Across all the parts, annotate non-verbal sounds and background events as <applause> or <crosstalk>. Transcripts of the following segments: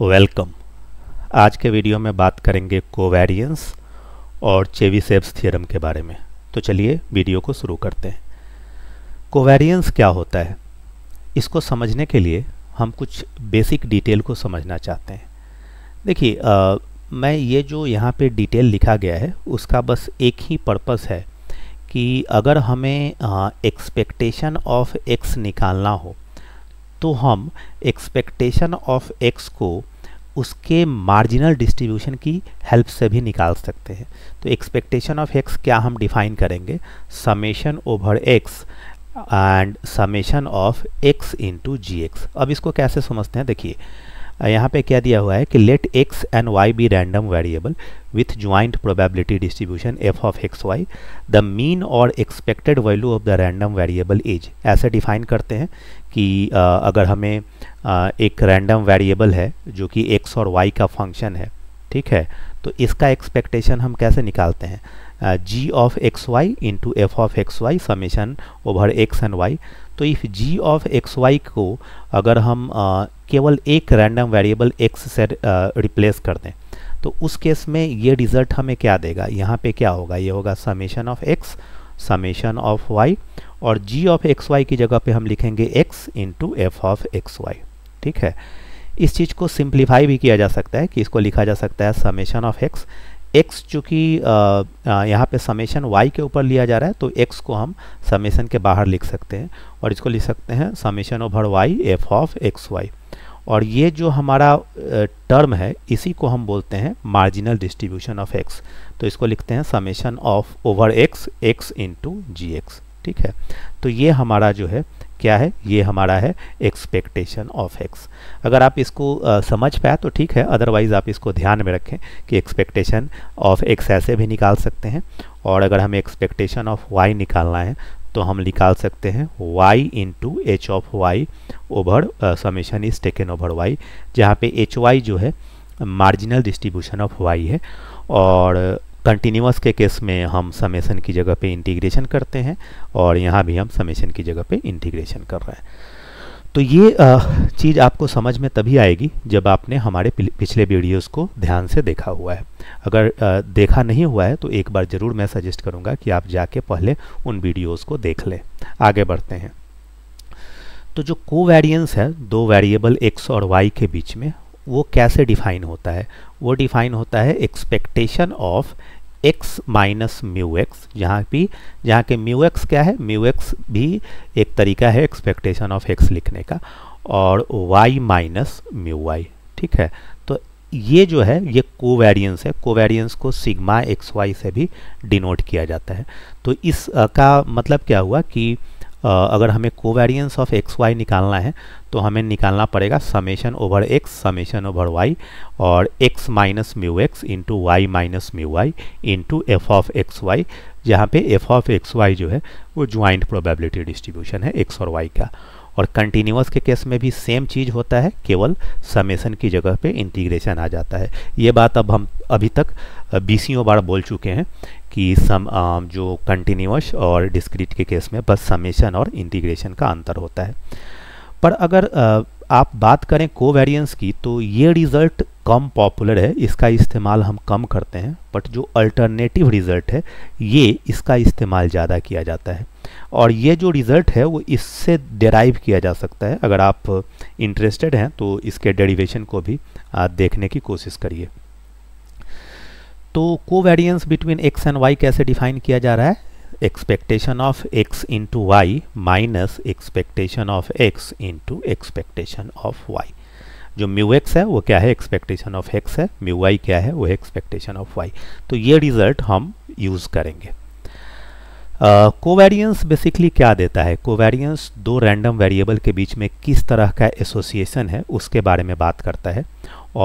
welcome आज के video में बात करेंगे कोवेरियंस और चेवीसेव्स थ्योरम के बारे में तो चलिए वीडियो को शुरू करते हैं कोवेरियंस क्या होता है इसको समझने के लिए हम कुछ बेसिक डिटेल को समझना चाहते हैं देखिए मैं ये जो यहाँ पे डिटेल लिखा गया है उसका बस एक ही पर्पस है कि अगर हमें एक्सपेक्टेशन ऑफ एक्स निकालना हो तो हम एक्सपेक्टेशन ऑफ एक्स को उसके मार्जिनल डिस्ट्रीब्यूशन की हेल्प से भी निकाल सकते हैं तो एक्सपेक्टेशन ऑफ एक्स क्या हम डिफाइन करेंगे summation over X and summation of x into ji X अब इसको कैसे समझते हैं देखिए यहाँ पे क्या दिया हुआ है कि let X and Y be random variable with joint probability distribution F of x Y the mean और expected value of the random variable is ऐसे डिफाइन करते हैं कि आ, अगर हमें आ, एक रैंडम वेरिएबल है जो कि एक्स और वाई का फंक्शन है ठीक है तो इसका एक्सपेक्टेशन हम कैसे निकालते हैं G of x Y into F of x Y summation over X and Y तो if G of x Y को अगर हम आ, केवल एक रैंडम वेरिएबल एक्स से रिप्लेस कर दें तो उस केस में ये रिज़ल्ट हमें क्या देगा यहाँ पे क्या होगा ये होगा summation of X summation of Y और जी ऑफ एक्स वाई की जगह पे हम लिखेंगे X into F of x Y ठीक है इस चीज़ को सिंप्लीफाई भी किया जा सकता है कि इसको लिखा जा सकता है समेशन ऑफ एक्स एक्स चूँकि यहाँ पे समेशन वाई के ऊपर लिया जा रहा है तो एक्स को हम समेशन के बाहर लिख सकते हैं और इसको लिख सकते हैं summation over Y F of x Y और ये जो हमारा टर्म है इसी को हम बोलते हैं मार्जिनल डिस्ट्रीब्यूशन ऑफ एक्स तो इसको लिखते हैं summation of over X X into ji X ठीक है तो ये हमारा जो है क्या है ये हमारा है एक्सपेक्टेशन ऑफ एक्स अगर आप इसको आ, समझ पाए तो ठीक है अदरवाइज़ आप इसको ध्यान में रखें कि एक्सपेक्टेशन ऑफ एक्स ऐसे भी निकाल सकते हैं और अगर हमें एक्सपेक्टेशन ऑफ वाई निकालना है तो हम निकाल सकते हैं y into H of Y over summation is taken over Y जहाँ पे एच वाई जो है मार्जिनल डिस्ट्रीब्यूशन ऑफ वाई है और कंटिन्यूस के केस में हम समेसन की जगह पे इंटीग्रेशन करते हैं और यहाँ भी हम समेसन की जगह पे इंटीग्रेशन कर रहे हैं तो ये चीज़ आपको समझ में तभी आएगी जब आपने हमारे पिछले वीडियोस को ध्यान से देखा हुआ है अगर देखा नहीं हुआ है तो एक बार ज़रूर मैं सजेस्ट करूँगा कि आप जाके पहले उन वीडियोज़ को देख लें आगे बढ़ते हैं तो जो को है दो वेरिएबल एक्स और वाई के बीच में वो कैसे डिफाइन होता है वो डिफाइन होता है expectation of x minus mu X जहाँ भी जहाँ के म्यू एक्स क्या है म्यू एक्स भी एक तरीका है एक्सपेक्टेशन ऑफ एक्स लिखने का और वाई माइनस म्यू वाई ठीक है तो ये जो है ये कोवेरियंस है कोवेरियंस को सिग्मा एक्स वाई से भी डिनोट किया जाता है तो इस का मतलब क्या हुआ कि अगर हमें कोवेरियंस ऑफ एक्स वाई निकालना है तो हमें निकालना पड़ेगा summation over X summation over Y और X minus mu X into Y minus mu Y into F of x Y जहाँ पे एफ ऑफ एक्स वाई जो है वो ज्वाइंट प्रोबेबिलिटी डिस्ट्रीब्यूशन है एक्स और वाई का और कंटिन्यूस के केस में भी सेम चीज़ होता है केवल समेसन की जगह पे इंटीग्रेशन आ जाता है ये बात अब हम अभी तक बीसियों बार बोल चुके हैं कि सम जो कंटिन्यूस और डिस्क्रीट के केस में बस समेसन और इंटीग्रेशन का अंतर होता है पर अगर आप बात करें कोवेरियंस की तो ये रिज़ल्ट कम पॉपुलर है इसका इस्तेमाल हम कम करते हैं बट जो अल्टरनेटिव रिज़ल्ट है ये इसका इस्तेमाल ज़्यादा किया जाता है और ये जो रिज़ल्ट है वो इससे डेराइव किया जा सकता है अगर आप इंटरेस्टेड हैं तो इसके डेरिवेशन को भी देखने की कोशिश करिए तो को variance between x and Y कैसे डिफाइन किया जा रहा है expectation of x into Y minus expectation of x into expectation of Y जो म्यू एक्स है वो क्या है एक्सपेक्टेशन ऑफ एक्स है म्यू वाई क्या है वो है एक्सपेक्टेशन ऑफ वाई तो ये रिजल्ट हम यूज़ करेंगे कोवेरियंस uh, बेसिकली क्या देता है कोवेरियंस दो रैंडम वेरिएबल के बीच में किस तरह का एसोसिएशन है उसके बारे में बात करता है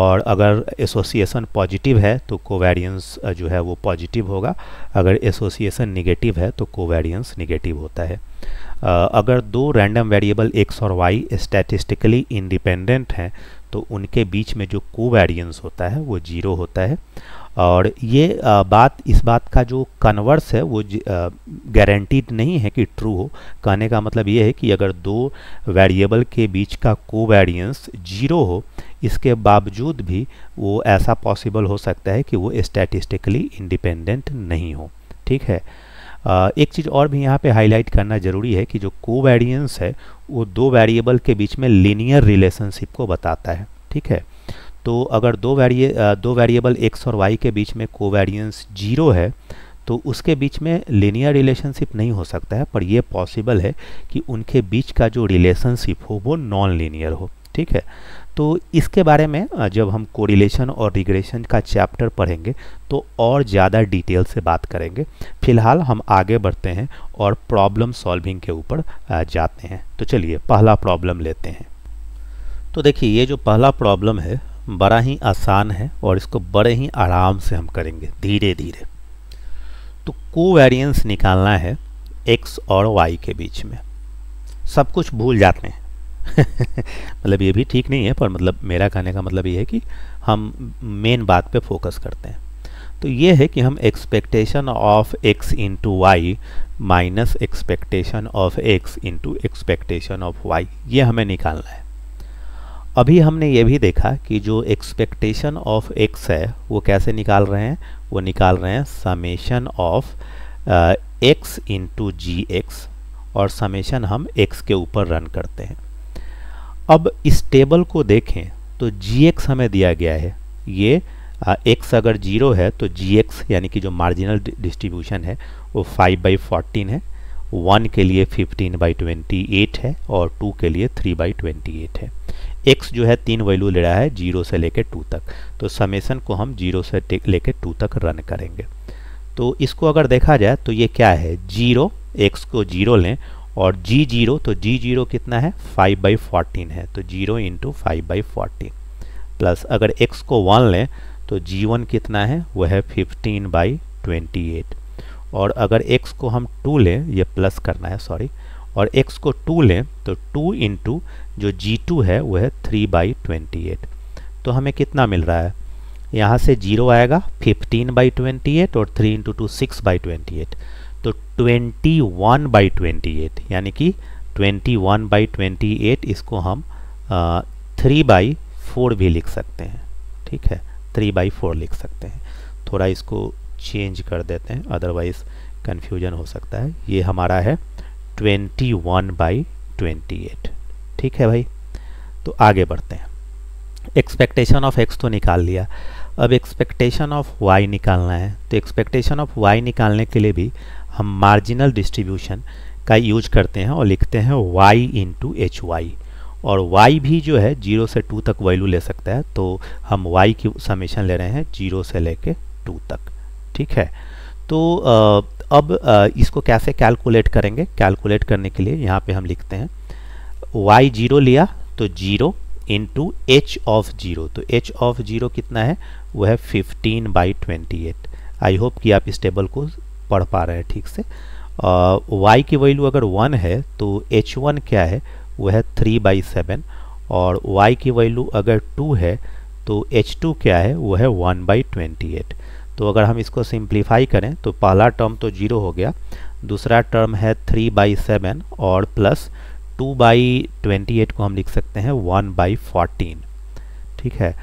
और अगर एसोसिएशन पॉजिटिव है तो कोवेरियंस जो है वो पॉजिटिव होगा अगर एसोसिएशन निगेटिव है तो कोवेरियंस निगेटिव होता है uh, अगर दो रैंडम वेरिएबल एक्स और वाई स्टैटिस्टिकली इंडिपेंडेंट हैं तो उनके बीच में जो कोवेरियंस होता है वो जीरो होता है और ये बात इस बात का जो कन्वर्स है वो गारंटीड नहीं है कि ट्रू हो कहने का मतलब ये है कि अगर दो वेरिएबल के बीच का कोवेरियंस जीरो हो इसके बावजूद भी वो ऐसा पॉसिबल हो सकता है कि वो स्टैटिस्टिकली इंडिपेंडेंट नहीं हो ठीक है एक चीज़ और भी यहाँ पे हाईलाइट करना ज़रूरी है कि जो कोवेरियंस है वो दो वेरिएबल के बीच में लीनियर रिलेशनशिप को बताता है ठीक है तो अगर दो वेरिए दो वेरिएबल एक्स और वाई के बीच में कोवेरियंस जीरो है तो उसके बीच में लीनियर रिलेशनशिप नहीं हो सकता है पर यह पॉसिबल है कि उनके बीच का जो रिलेशनशिप हो वो नॉन लीनियर हो ठीक है तो इसके बारे में जब हम कोरिलेशन और रिग्रेशन का चैप्टर पढ़ेंगे तो और ज़्यादा डिटेल से बात करेंगे फिलहाल हम आगे बढ़ते हैं और प्रॉब्लम सॉल्विंग के ऊपर जाते हैं तो चलिए पहला प्रॉब्लम लेते हैं तो देखिए ये जो पहला प्रॉब्लम है बड़ा ही आसान है और इसको बड़े ही आराम से हम करेंगे धीरे धीरे तो कोवेरियंस निकालना है एक्स और वाई के बीच में सब कुछ भूल जाते हैं मतलब ये भी ठीक नहीं है पर मतलब मेरा कहने का मतलब ये है कि हम मेन बात पे फोकस करते हैं तो ये है कि हम expectation of x into Y minus expectation of x into expectation of Y ये हमें निकालना है अभी हमने ये भी देखा कि जो एक्सपेक्टेशन ऑफ एक्स है वो कैसे निकाल रहे हैं वो निकाल रहे हैं summation of x into ji X और समेशन हम एक्स के ऊपर रन करते हैं अब इस टेबल को देखें तो जी एक्स हमें दिया गया है ये एक्स अगर जीरो है तो जी एक्स यानी कि जो मार्जिनल डिस्ट्रीब्यूशन है वो फाइव बाई फोर्टीन है वन के लिए फिफ्टीन बाई ट्वेंटी एट है और टू के लिए थ्री बाई ट्वेंटी एट है एक्स जो है तीन वैल्यू ले रहा है जीरो से लेकर टू तक तो समेसन को हम जीरो से लेकर टू तक रन करेंगे तो इसको अगर देखा जाए तो ये क्या है जीरो एक्स को जीरो लें और जी जीरो तो जी जीरो कितना है फाइव बाई फोर्टीन है तो zero into five by fourteen plus अगर एक्स को वन लें तो जी वन कितना है वह है फिफ्टीन बाई ट्वेंटी एट और अगर एक्स को हम टू लें ये प्लस करना है सॉरी और एक्स को टू लें तो टू इंटू जो जी टू है वह है थ्री बाई ट्वेंटी एट तो हमें कितना मिल रहा है यहाँ से जीरो आएगा फिफ्टीन बाई ट्वेंटी एट और three into two six by twenty eight तो 21 वन बाई ट्वेंटी यानी कि 21 वन बाई ट्वेंटी इसको हम थ्री बाई फोर भी लिख सकते हैं ठीक है थ्री बाई फोर लिख सकते हैं थोड़ा इसको चेंज कर देते हैं अदरवाइज कन्फ्यूजन हो सकता है ये हमारा है 21 वन बाई ट्वेंटी ठीक है भाई तो आगे बढ़ते हैं एक्सपेक्टेशन ऑफ एक्स तो निकाल लिया अब एक्सपेक्टेशन ऑफ वाई निकालना है तो एक्सपेक्टेशन ऑफ वाई निकालने के लिए भी हम मार्जिनल डिस्ट्रीब्यूशन का यूज करते हैं और लिखते हैं y इंटू एच वाई और y भी जो है जीरो से टू तक वैल्यू ले सकता है तो हम y की समेशन ले रहे हैं जीरो से ले कर टू तक ठीक है तो अब इसको कैसे कैलकुलेट करेंगे कैलकुलेट करने के लिए यहाँ पे हम लिखते हैं y जीरो लिया तो zero into H of zero तो एच ऑफ जीरो कितना है वह है fifteen by twenty eight I hope कि आप इस टेबल को पढ़ पा रहे हैं ठीक से आ, y की वैल्यू अगर वन है तो एच वन क्या है वह है थ्री बाई सेवन और y की वैल्यू अगर टू है तो एच टू क्या है वह है वन बाई ट्वेंटी एट तो अगर हम इसको सिंप्लीफाई करें तो पहला टर्म तो जीरो हो गया दूसरा टर्म है थ्री बाई सेवन और plus two by twenty eight को हम लिख सकते हैं वन बाई फोर्टीन ठीक है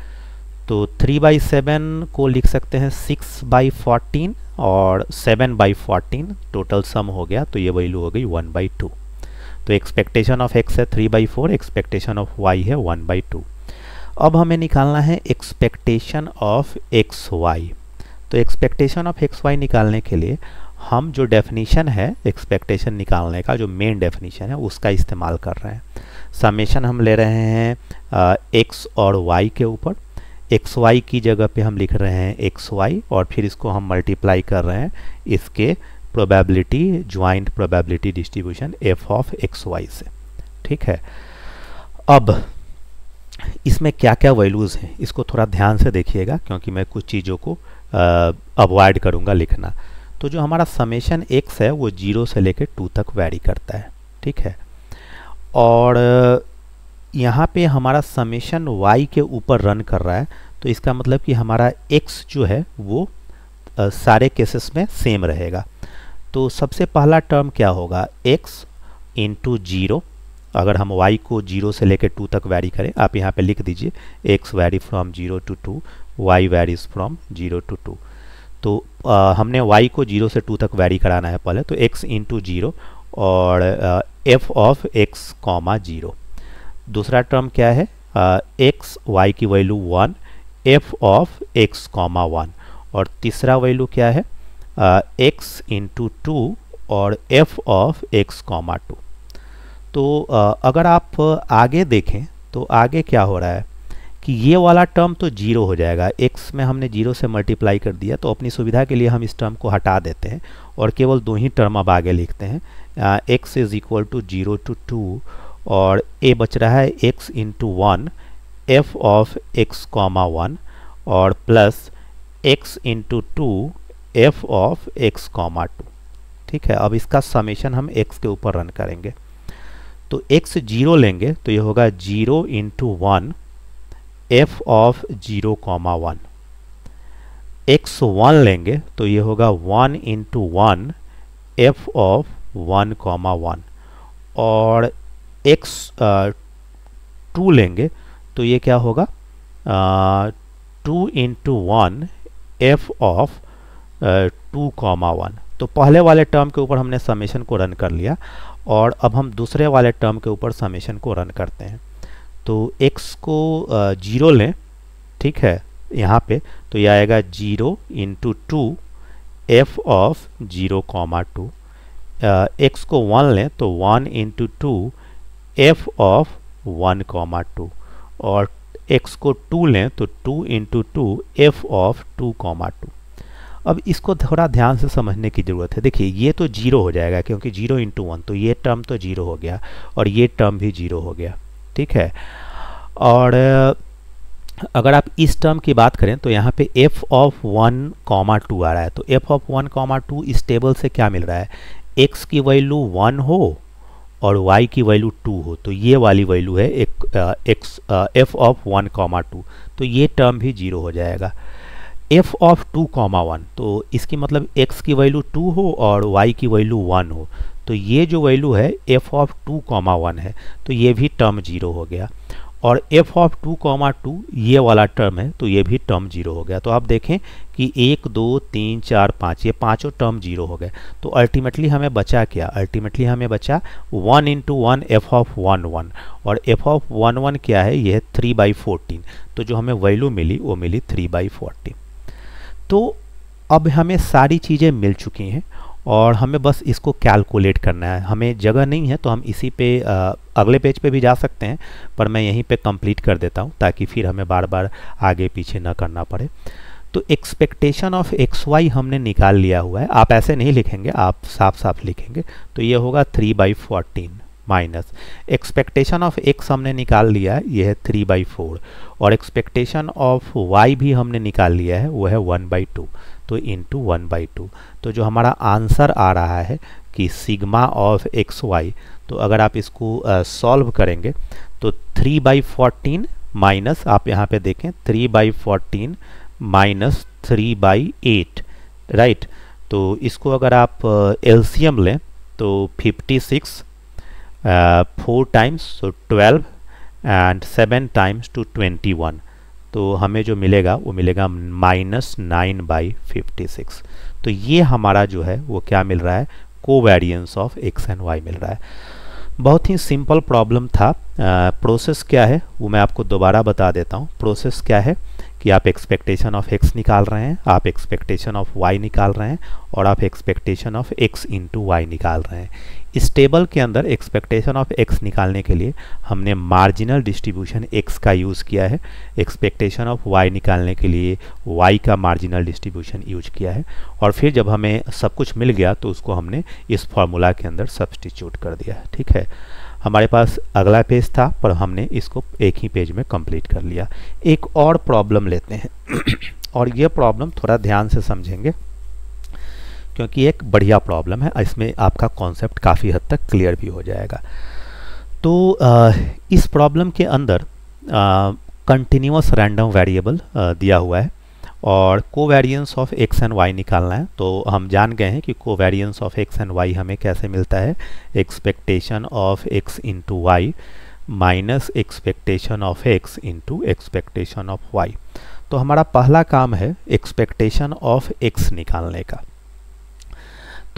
तो थ्री बाई सेवन को लिख सकते हैं सिक्स बाई फोर्टीन और seven by fourteen total sum हो गया तो ये वैल्यू हो गई वन बाई टू तो एक्सपेक्टेशन ऑफ एक्स है three by four expectation of y है वन बाई टू अब हमें निकालना है एक्सपेक्टेशन ऑफ एक्स वाई तो एक्सपेक्टेशन ऑफ एक्स वाई निकालने के लिए हम जो डेफिनेशन है एक्सपेक्टेशन निकालने का जो मेन डेफिनेशन है उसका इस्तेमाल कर रहे हैं समेशन हम ले रहे हैं एक्स और वाई के ऊपर एक्स वाई की जगह पे हम लिख रहे हैं एक्स वाई और फिर इसको हम मल्टीप्लाई कर रहे हैं इसके probability joint probability distribution F of x y से ठीक है अब इसमें क्या क्या वैल्यूज़ हैं इसको थोड़ा ध्यान से देखिएगा क्योंकि मैं कुछ चीज़ों को अवॉइड करूँगा लिखना तो जो हमारा समेशन एक्स है वो जीरो से लेकर टू तक वैरी करता है ठीक है और यहाँ पे हमारा समेशन y के ऊपर रन कर रहा है तो इसका मतलब कि हमारा x जो है वो आ, सारे केसेस में सेम रहेगा तो सबसे पहला टर्म क्या होगा x इंटू जीरो अगर हम y को जीरो से लेकर टू तक वैरी करें आप यहाँ पे लिख दीजिए x vary from zero to two y varies from zero to two तो आ, हमने y को जीरो से टू तक वैरी कराना है पहले तो x टू जीरो और f of x comma zero दूसरा टर्म क्या है एक्स वाई की value one f of x comma one और तीसरा वैल्यू क्या है एक्स इंटू टू और f of x comma two तो uh, अगर आप आगे देखें तो आगे क्या हो रहा है कि ये वाला टर्म तो जीरो हो जाएगा एक्स में हमने जीरो से मल्टीप्लाई कर दिया तो अपनी सुविधा के लिए हम इस टर्म को हटा देते हैं और केवल दो ही टर्म अब आगे लिखते हैं x is equal to zero to two और ए बच रहा है x into one f of x comma one और plus x into two f of x comma two ठीक है अब इसका समेशन हम एक्स के ऊपर रन करेंगे तो एक्स जीरो लेंगे तो ये होगा zero into one f of zero comma one x one लेंगे तो ये होगा one into one f of one comma one और एक्स टू लेंगे तो ये क्या होगा two into one f of two comma one तो पहले वाले टर्म के ऊपर हमने समेशन को रन कर लिया और अब हम दूसरे वाले टर्म के ऊपर समेशन को रन करते हैं तो x को जीरो लें ठीक है यहाँ पे तो यह आएगा zero into two f of zero comma two x को वन लें तो one into two f of one comma two और एक्स को टू लें तो two into two f of two comma two अब इसको थोड़ा ध्यान से समझने की ज़रूरत है देखिए ये तो जीरो हो जाएगा क्योंकि जीरो इंटू वन तो ये टर्म तो जीरो हो गया और ये टर्म भी जीरो हो गया ठीक है और अगर आप इस टर्म की बात करें तो यहाँ पे f of one comma two आ रहा है तो f of one comma two इस टेबल से क्या मिल रहा है x की वैल्यू वन हो और y की वैल्यू टू हो तो ये वाली वैल्यू है एक x f of one comma two तो ये टर्म भी जीरो हो जाएगा f of two comma one तो इसकी मतलब एक्स की वैल्यू टू हो और वाई की वैल्यू वन हो तो ये जो वैल्यू है f of two comma one है तो ये भी टर्म जीरो हो गया और f of two comma two ये वाला टर्म है तो ये भी टर्म जीरो हो गया तो आप देखें कि एक दो तीन चार पाँच ये पांचों टर्म जीरो हो गए तो अल्टीमेटली हमें बचा क्या अल्टीमेटली हमें बचा one into one f of one one और एफ ऑफ वन वन क्या है यह है थ्री बाई फोर्टीन तो जो हमें वैल्यू मिली वो मिली थ्री बाई फोर्टीन तो अब हमें सारी चीज़ें मिल चुकी हैं और हमें बस इसको कैलकुलेट करना है हमें जगह नहीं है तो हम इसी पे आ, अगले पेज पे भी जा सकते हैं पर मैं यहीं पे कंप्लीट कर देता हूँ ताकि फिर हमें बार बार आगे पीछे ना करना पड़े तो एक्सपेक्टेशन ऑफ एक्स वाई हमने निकाल लिया हुआ है आप ऐसे नहीं लिखेंगे आप साफ साफ लिखेंगे तो ये होगा three by fourteen minus expectation of x हमने निकाल लिया है ये है थ्री बाई फोर और एक्सपेक्टेशन ऑफ वाई भी हमने निकाल लिया है वो है वन बाई टू तो into one by two तो जो हमारा आंसर आ रहा है कि सिग्मा ऑफ एक्स वाई तो अगर आप इसको सॉल्व करेंगे तो थ्री बाई फोर्टीन माइनस आप यहाँ पे देखें three by fourteen minus three by eight right तो इसको अगर आप uh, लें तो fifty six four times so twelve and seven times two twenty one तो हमें जो मिलेगा वो मिलेगा minus nine by fifty six तो ये हमारा जो है वो क्या मिल रहा है covariance of x and y मिल रहा है बहुत ही सिंपल प्रॉब्लम था प्रोसेस uh, क्या है वो मैं आपको दोबारा बता देता हूँ प्रोसेस क्या है कि आप एक्सपेक्टेशन ऑफ एक्स निकाल रहे हैं आप एक्सपेक्टेशन ऑफ वाई निकाल रहे हैं और आप expectation of x into y निकाल रहे हैं इस टेबल के अंदर एक्सपेक्टेशन ऑफ एक्स निकालने के लिए हमने मार्जिनल डिस्ट्रीब्यूशन एक्स का यूज़ किया है एक्सपेक्टेशन ऑफ वाई निकालने के लिए वाई का मार्जिनल डिस्ट्रीब्यूशन यूज किया है और फिर जब हमें सब कुछ मिल गया तो उसको हमने इस फॉर्मूला के अंदर सब्सटीट्यूट कर दिया ठीक है हमारे पास अगला पेज था पर हमने इसको एक ही पेज में कंप्लीट कर लिया एक और प्रॉब्लम लेते हैं <coughs> और यह प्रॉब्लम थोड़ा ध्यान से समझेंगे क्योंकि एक बढ़िया प्रॉब्लम है इसमें आपका कॉन्सेप्ट काफ़ी हद तक क्लियर भी हो जाएगा तो इस प्रॉब्लम के अंदर कंटिन्यूस रैंडम वेरिएबल दिया हुआ है और covariance of x and y निकालना है तो हम जान गए हैं कि covariance of x and y हमें कैसे मिलता है expectation of x into Y minus expectation of x into expectation of y तो हमारा पहला काम है एक्सपेक्टेशन ऑफ एक्स निकालने का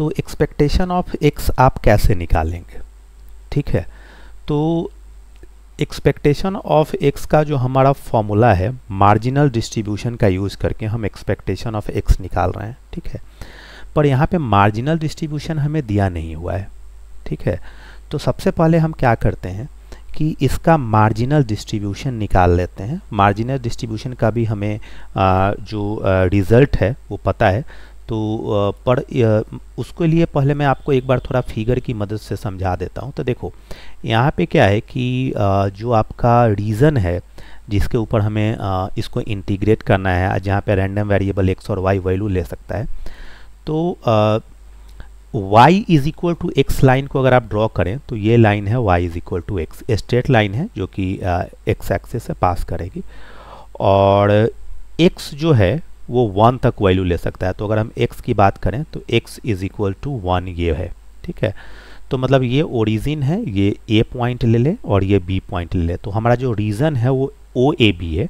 तो एक्सपेक्टेशन ऑफ एक्स आप कैसे निकालेंगे ठीक है तो एक्सपेक्टेशन ऑफ एक्स का जो हमारा फॉर्मूला है मार्जिनल डिस्ट्रीब्यूशन का यूज़ करके हम एक्सपेक्टेशन ऑफ एक्स निकाल रहे हैं ठीक है पर यहाँ पे मार्जिनल डिस्ट्रीब्यूशन हमें दिया नहीं हुआ है ठीक है तो सबसे पहले हम क्या करते हैं कि इसका मार्जिनल डिस्ट्रीब्यूशन निकाल लेते हैं मार्जिनल डिस्ट्रीब्यूशन का भी हमें आ, जो रिज़ल्ट है वो पता है तो पढ़ उसके लिए पहले मैं आपको एक बार थोड़ा फिगर की मदद से समझा देता हूँ तो देखो यहाँ पे क्या है कि जो आपका रीज़न है जिसके ऊपर हमें इसको इंटीग्रेट करना है जहाँ पे रैंडम वेरिएबल एक्स और वाई वैल्यू ले सकता है तो y is equal to x line को अगर आप ड्रॉ करें तो ये लाइन है y is equal to x straight line है जो कि एक्स एक्सेस से पास करेगी और एक्स जो है वो वन तक वैल्यू ले सकता है तो अगर हम एक्स की बात करें तो x is equal to one ये है ठीक है तो मतलब ये ओरिजिन है ये ए पॉइंट ले ले और ये बी पॉइंट ले ले तो हमारा जो रीजन है वो ओ ए बी है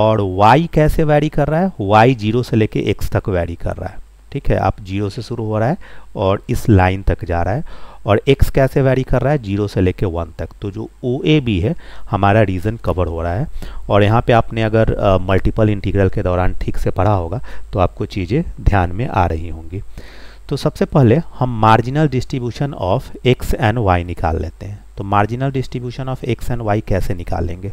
और वाई कैसे वैरी कर रहा है वाई जीरो से लेके एक्स तक वैरी कर रहा है ठीक है आप जीरो से शुरू हो रहा है और इस लाइन तक जा रहा है और एक्स कैसे वेरी कर रहा है जीरो से लेके वन तक तो जो ओ ए बी है हमारा रीजन कवर हो रहा है और यहाँ पे आपने अगर मल्टीपल इंटीग्रल के दौरान ठीक से पढ़ा होगा तो आपको चीज़ें ध्यान में आ रही होंगी तो सबसे पहले हम marginal distribution of x and y निकाल लेते हैं तो marginal distribution of x and Y कैसे निकालेंगे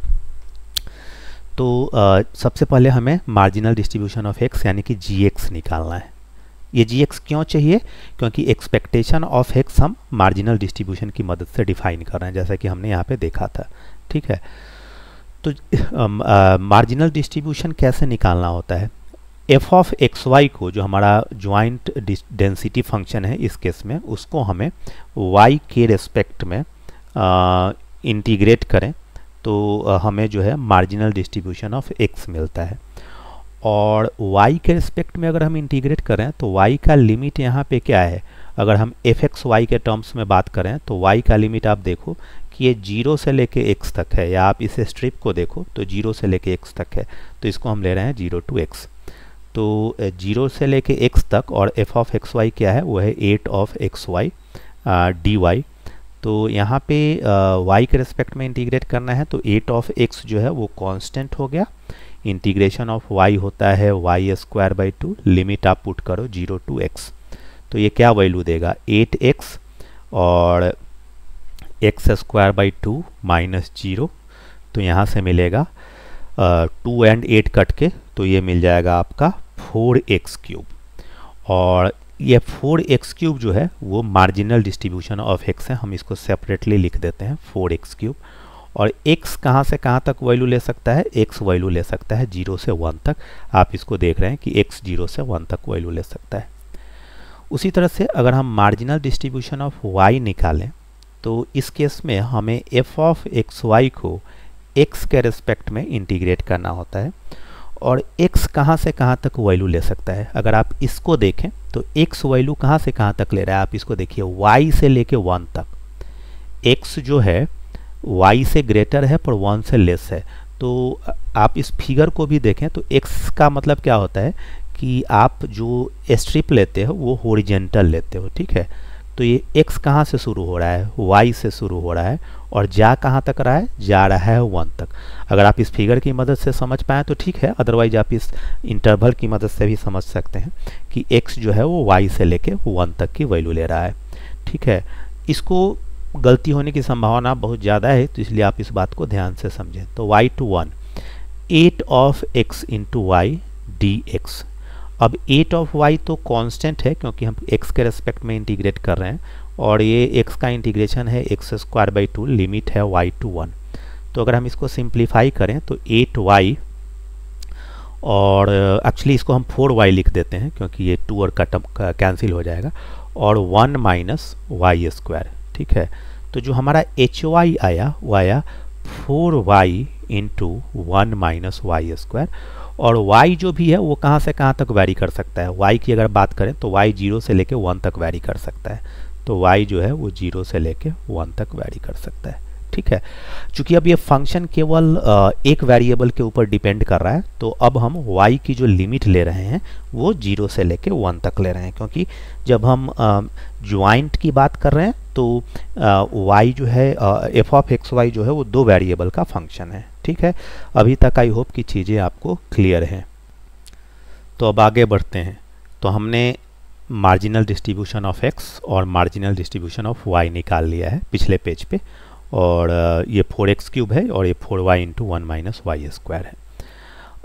तो uh, सबसे पहले हमें मार्जिनल डिस्ट्रीब्यूशन ऑफ एक्स यानी कि जी एक्स निकालना है ये जी एक्स क्यों चाहिए क्योंकि एक्सपेक्टेशन ऑफ एक्स हम मार्जिनल डिस्ट्रीब्यूशन की मदद से डिफाइन कर रहे हैं जैसा कि हमने यहाँ पे देखा था ठीक है तो मार्जिनल डिस्ट्रीब्यूशन कैसे निकालना होता है एफ ऑफ एक्स वाई को जो हमारा ज्वाइंट डेंसिटी फंक्शन है इस केस में उसको हमें वाई के रेस्पेक्ट में इंटीग्रेट करें तो हमें जो है मार्जिनल डिस्ट्रीब्यूशन ऑफ एक्स मिलता है और y के रिस्पेक्ट में अगर हम इंटीग्रेट करें तो y का लिमिट यहाँ पे क्या है अगर हम एफ एक्स वाई के टर्म्स में बात करें तो y का लिमिट आप देखो कि ये जीरो से लेके x तक है या आप इसे स्ट्रिप को देखो तो जीरो से लेके x तक है तो इसको हम ले रहे हैं जीरो टू एक्स तो जीरो से लेके x तक और एफ ऑफ एक्स वाई क्या है वो है eight of x y d y तो यहाँ पे वाई के रिस्पेक्ट में इंटीग्रेट करना है तो एट ऑफ एक्स जो है वो कांस्टेंट हो गया इंटीग्रेशन ऑफ वाई होता है y square by two limit आप पुट करो जीरो टू एक्स तो ये क्या वैल्यू देगा एट एक्स और x square by two minus zero तो यहाँ से मिलेगा टू एंड एट कट के तो ये मिल जाएगा आपका फोर एक्स क्यूब और ये फोर एक्स क्यूब जो है वो मार्जिनल डिस्ट्रीब्यूशन ऑफ एक्स है हम इसको सेपरेटली लिख देते हैं फोर एक्स क्यूब और x कहाँ से कहाँ तक वैल्यू ले सकता है x वैल्यू ले सकता है जीरो से वन तक आप इसको देख रहे हैं कि x जीरो से वन तक वैल्यू ले सकता है उसी तरह से अगर हम मार्जिनल डिस्ट्रीब्यूशन ऑफ y निकालें तो इस केस में हमें एफ ऑफ एक्स वाई को x के रिस्पेक्ट में इंटीग्रेट करना होता है और x कहाँ से कहाँ तक वैल्यू ले सकता है अगर आप इसको देखें तो x वैल्यू कहाँ से कहाँ तक ले रहा है आप इसको देखिए y से लेके वन तक x जो है वाई से ग्रेटर है पर वन से लेस है तो आप इस फिगर को भी देखें तो एक्स का मतलब क्या होता है कि आप जो स्ट्रिप लेते हो वो होरिजेंटल लेते हो ठीक है तो ये एक्स कहाँ से शुरू हो रहा है वाई से शुरू हो रहा है और जा कहाँ तक रहा है जा रहा है वन तक अगर आप इस फिगर की मदद से समझ पाएँ तो ठीक है अदरवाइज आप इस इंटरवल की मदद से भी समझ सकते हैं कि एक्स जो है वो वाई से लेके वन तक की वैल्यू ले रहा है ठीक है इसको गलती होने की संभावना बहुत ज़्यादा है तो इसलिए आप इस बात को ध्यान से समझें तो y to one eight of x into y d x अब एट ऑफ वाई तो कांस्टेंट है क्योंकि हम एक्स के रेस्पेक्ट में इंटीग्रेट कर रहे हैं और ये एक्स का इंटीग्रेशन है x square by two limit है वाई टू वन तो अगर हम इसको सिंप्लीफाई करें तो एट वाई और एक्चुअली uh, इसको हम फोर वाई लिख देते हैं क्योंकि ये टू और का कैंसिल uh, हो जाएगा और वन माइनस वाई स्क्वायर ठीक है तो जो हमारा एच वाई आया वो आया four y into one minus y square और y जो भी है वो कहाँ से कहाँ तक वैरी कर सकता है y की अगर बात करें तो y जीरो से लेके वन तक वैरी कर सकता है तो y जो है वो जीरो से लेके वन तक वैरी कर सकता है ठीक है चूंकि अब ये फंक्शन केवल एक वेरिएबल के ऊपर डिपेंड कर रहा है तो अब हम y की जो लिमिट ले रहे हैं वो जीरो से लेके वन तक ले रहे हैं क्योंकि जब हम ज्वाइंट की बात कर रहे हैं तो y जो है एफ ऑफ एक्स वाई जो है वो दो वेरिएबल का फंक्शन है ठीक है अभी तक आई होप की चीज़ें आपको क्लियर हैं तो अब आगे बढ़ते हैं तो हमने मार्जिनल डिस्ट्रीब्यूशन ऑफ एक्स और मार्जिनल डिस्ट्रीब्यूशन ऑफ वाई निकाल लिया है पिछले पेज पे और ये फोर एक्स क्यूब है और ये four y into one minus y square है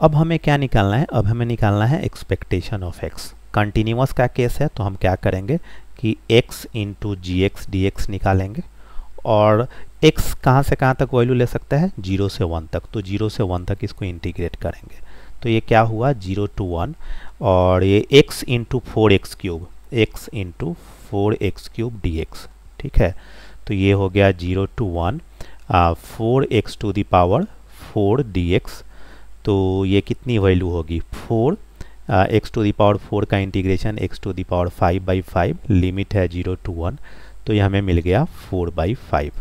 अब हमें क्या निकालना है अब हमें निकालना है एक्सपेक्टेशन ऑफ एक्स कंटिन्यूस का केस है तो हम क्या करेंगे कि एक्स इंटू जी एक्स डी एक्स निकालेंगे और एक्स कहाँ से कहाँ तक वैल्यू ले सकता है जीरो से वन तक तो जीरो से वन तक इसको इंटीग्रेट करेंगे तो ये क्या हुआ जीरो टू वन और ये x into four x cube x into four x cube d x ठीक है तो ये हो गया zero to one four x to the power four d x तो ये कितनी वैल्यू होगी four x to the power four का integration x to the power five by five limit है जीरो टू वन तो ये हमें मिल गया फोर बाई फाइव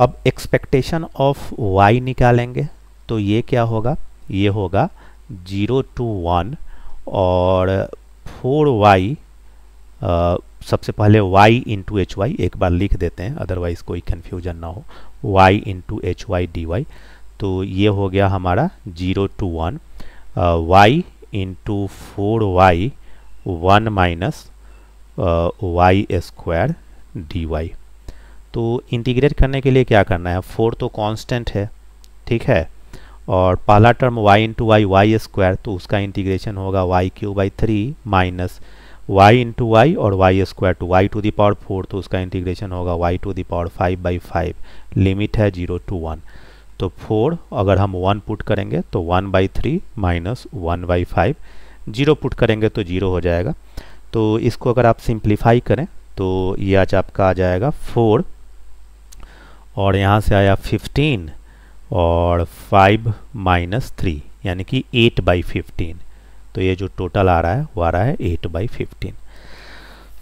अब एक्सपेक्टेशन ऑफ वाई निकालेंगे तो ये क्या होगा ये होगा ज़ीरो टू वन और फोर वाई सबसे पहले y इंटू एच वाई एक बार लिख देते हैं अदरवाइज कोई कन्फ्यूजन ना हो y into h y d y तो ये हो गया हमारा zero to one y into four y one minus y square d y तो इंटीग्रेट करने के लिए क्या करना है फोर तो कांस्टेंट है ठीक है और पहला term y into y y square तो उसका इंटीग्रेशन होगा y cube by three minus y into y और y square to y to the power four तो उसका इंटीग्रेशन होगा y to the power five by five limit है zero to one तो four अगर हम वन पुट करेंगे तो one by three minus one by five zero put करेंगे तो जीरो हो जाएगा तो इसको अगर आप सिंप्लीफाई करें तो ये आज आपका आ जाएगा फोर और यहाँ से आया फिफ्टीन और फाइव माइनस थ्री यानी कि एट बाई फिफ्टीन तो ये जो टोटल आ रहा है वो आ रहा है एट बाई फिफ्टीन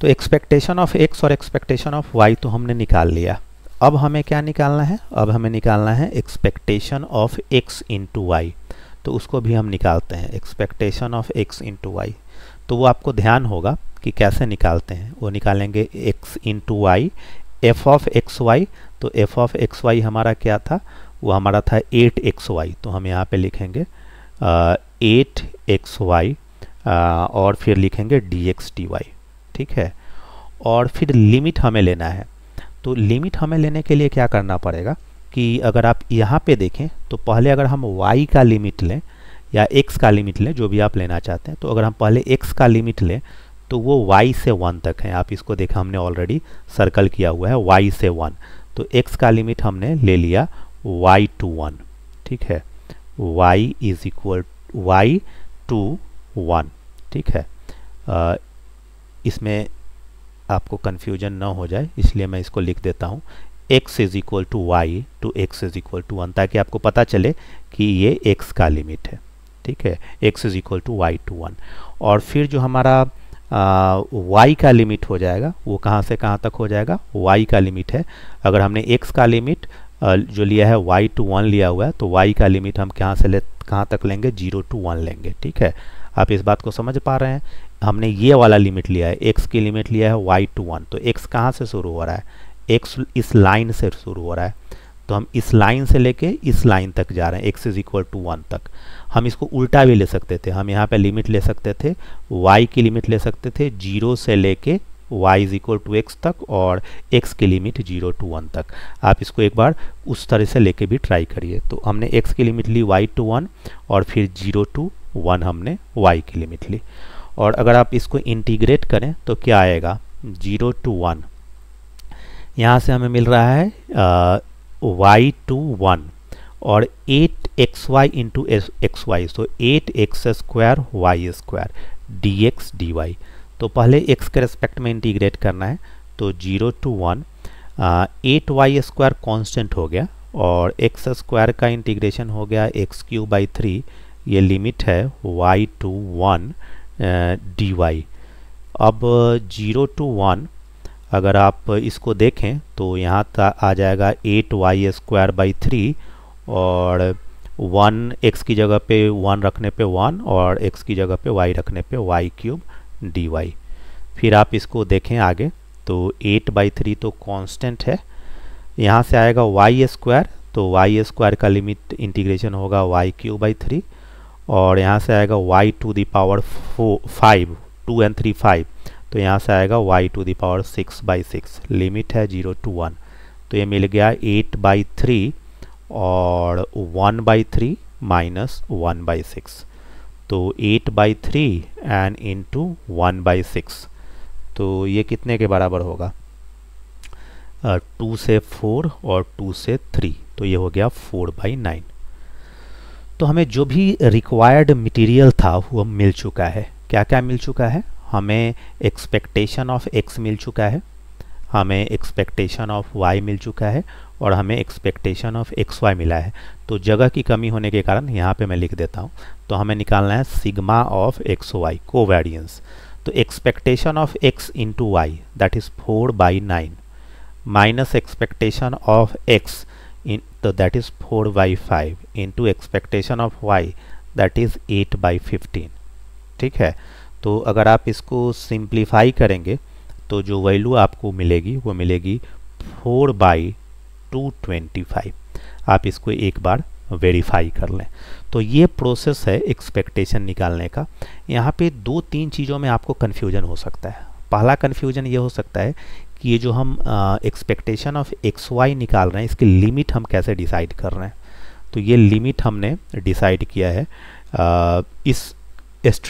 तो एक्सपेक्टेशन ऑफ एक्स और एक्सपेक्टेशन ऑफ वाई तो हमने निकाल लिया अब हमें क्या निकालना है अब हमें निकालना है expectation of x into y तो उसको भी हम निकालते हैं expectation of x into y तो वो आपको ध्यान होगा कि कैसे निकालते हैं वो निकालेंगे x into y F of x y तो एफ ऑफ एक्स वाई हमारा क्या था वो हमारा था एट एक्स वाई तो हम यहाँ पे लिखेंगे एट एक्स वाई और फिर लिखेंगे डी एक्स टी वाई ठीक है और फिर लिमिट हमें लेना है तो लिमिट हमें लेने के लिए क्या करना पड़ेगा कि अगर आप यहाँ पे देखें तो पहले अगर हम y का लिमिट लें या x का लिमिट लें जो भी आप लेना चाहते हैं तो अगर हम पहले x का लिमिट लें तो वो y से 1 तक है आप इसको देखें हमने ऑलरेडी सर्कल किया हुआ है y से 1 तो x का लिमिट हमने ले लिया y टू वन ठीक है y is equal y to one ठीक है आ, इसमें आपको कन्फ्यूजन ना हो जाए इसलिए मैं इसको लिख देता हूँ x is equal to y to x is equal to one ताकि आपको पता चले कि ये x का लिमिट है ठीक है x is equal to y to one और फिर जो हमारा आ, y का लिमिट हो जाएगा वो कहाँ से कहाँ तक हो जाएगा y का लिमिट है अगर हमने x का लिमिट जो लिया है y टू वन लिया हुआ है तो y का लिमिट हम कहाँ से ले कहाँ तक लेंगे जीरो टू वन लेंगे ठीक है आप इस बात को समझ पा रहे हैं हमने ये वाला लिमिट लिया है x की लिमिट लिया है y टू वन तो x कहाँ से शुरू हो रहा है x इस लाइन से शुरू हो रहा है तो हम इस लाइन से लेके इस लाइन तक जा रहे हैं x is equal to one तक हम इसको उल्टा भी ले सकते थे हम यहाँ पे लिमिट ले सकते थे y की लिमिट ले सकते थे जीरो से लेके y is equal to x तक और x की लिमिट जीरो टू वन तक आप इसको एक बार उस तरह से लेके भी ट्राई करिए तो हमने x की लिमिट ली y टू वन और फिर जीरो टू वन हमने y की लिमिट ली और अगर आप इसको इंटीग्रेट करें तो क्या आएगा जीरो टू वन यहाँ से हमें मिल रहा है वाई टू वन और eight x Y into x y so eight x square y square d x d y तो पहले एक्स के रेस्पेक्ट में इंटीग्रेट करना है तो zero to one eight y square constant हो गया और एक्स स्क्वायर का इंटीग्रेशन हो गया एक्स क्यू बाई थ्री ये लिमिट है y to one d y अब जीरो टू वन अगर आप इसको देखें तो यहाँ आ जाएगा eight y square by three और वन एक्स की जगह पे वन रखने पे वन और एक्स की जगह पे वाई रखने पे वाई क्यूब डी वाई फिर आप इसको देखें आगे तो एट बाई थ्री तो कांस्टेंट है यहाँ से आएगा वाई स्क्वायर तो वाई स्क्वायर का लिमिट इंटीग्रेशन होगा वाई क्यू बाई थ्री और यहाँ से आएगा y to the power four five two and three five तो यहाँ से आएगा y to the power six by six limit है जीरो टू वन तो ये मिल गया एट बाई थ्री और one by three minus one by six तो eight by three and into one by six तो ये कितने के बराबर होगा टू से फोर और टू से थ्री तो ये हो गया फोर बाई नाइन तो हमें जो भी रिक्वायर्ड मटेरियल था वो मिल चुका है क्या क्या मिल चुका है हमें एक्सपेक्टेशन ऑफ एक्स मिल चुका है हमें एक्सपेक्टेशन ऑफ वाई मिल चुका है और हमें एक्सपेक्टेशन ऑफ एक्स वाई मिला है तो जगह की कमी होने के कारण यहाँ पे मैं लिख देता हूँ तो हमें निकालना है sigma of x y covariance तो expectation of x into y that is four by nine minus expectation of x in तो that is four by five into expectation of y that is eight by fifteen ठीक है तो अगर आप इसको simplify करेंगे तो जो वैल्यू आपको मिलेगी वो मिलेगी फोर बाई 225 आप इसको एक बार वेरीफाई कर लें तो ये प्रोसेस है एक्सपेक्टेशन निकालने का यहाँ पे दो तीन चीज़ों में आपको कन्फ्यूजन हो सकता है पहला कन्फ्यूजन ये हो सकता है कि ये जो हम एक्सपेक्टेशन ऑफ एक्स वाई निकाल रहे हैं इसकी लिमिट हम कैसे डिसाइड कर रहे हैं तो ये लिमिट हमने डिसाइड किया है आ, इस इस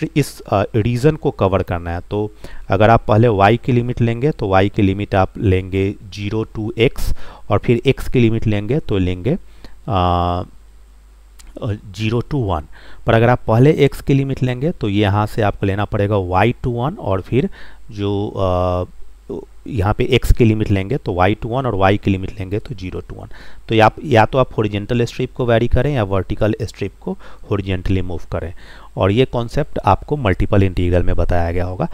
रीजन को कवर करना है तो अगर आप पहले y की लिमिट लेंगे तो y की लिमिट आप लेंगे जीरो टू एक्स और फिर x की लिमिट लेंगे तो लेंगे जीरो टू वन पर अगर आप पहले x की लिमिट लेंगे तो यहाँ से आपको लेना पड़ेगा वाई टू वन और फिर जो आ, यहाँ पे x की लिमिट लेंगे तो वाई टू वन और y की लिमिट लेंगे तो जीरो टू वन तो या, या तो आप हॉरिजेंटल स्ट्रिप को वैरी करें या वर्टिकल स्ट्रिप को हॉरिजेंटली मूव करें और ये कॉन्सेप्ट आपको मल्टीपल इंटीग्रल में बताया गया होगा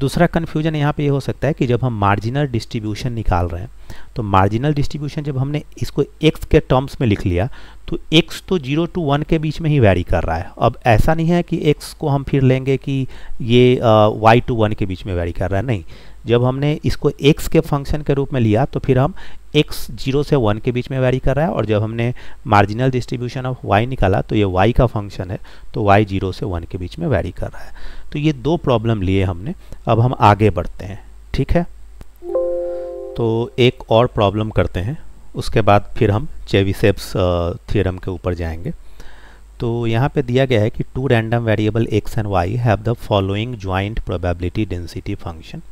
दूसरा कन्फ्यूजन यहाँ पे ये यह हो सकता है कि जब हम मार्जिनल डिस्ट्रीब्यूशन निकाल रहे हैं तो मार्जिनल डिस्ट्रीब्यूशन जब हमने इसको एक्स के टर्म्स में लिख लिया तो एक्स तो जीरो टू वन के बीच में ही वैरी कर रहा है अब ऐसा नहीं है कि एक्स को हम फिर लेंगे कि ये वाई टू वन के बीच में वैरी कर रहा है नहीं जब हमने इसको एक्स के फंक्शन के रूप में लिया तो फिर हम एक्स जीरो से वन के बीच में वैरी कर रहा है और जब हमने मार्जिनल डिस्ट्रीब्यूशन ऑफ वाई निकाला तो ये वाई का फंक्शन है तो वाई जीरो से वन के बीच में वैरी कर रहा है तो ये दो प्रॉब्लम लिए हमने अब हम आगे बढ़ते हैं ठीक है तो एक और प्रॉब्लम करते हैं उसके बाद फिर हम चेविसेप्स थियरम के ऊपर जाएंगे तो यहाँ पे दिया गया है कि two random variable x and y have the following joint probability density function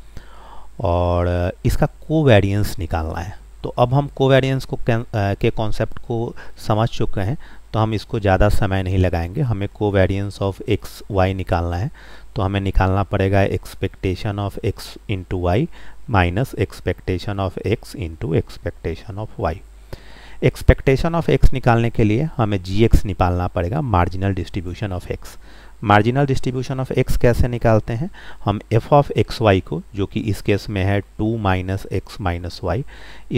और इसका कोवेरियंस निकालना है तो अब हम वेरियंस को के कॉन्सेप्ट को समझ चुके हैं तो हम इसको ज़्यादा समय नहीं लगाएंगे हमें वेरियंस ऑफ एक्स वाई निकालना है तो हमें निकालना पड़ेगा expectation of x into Y minus expectation of x into expectation of y expectation of x निकालने के लिए हमें जी एक्स निकालना पड़ेगा marginal distribution of x marginal distribution of x कैसे निकालते हैं हम एफ ऑफ एक्स वाई को जो कि इस केस में है two minus x minus y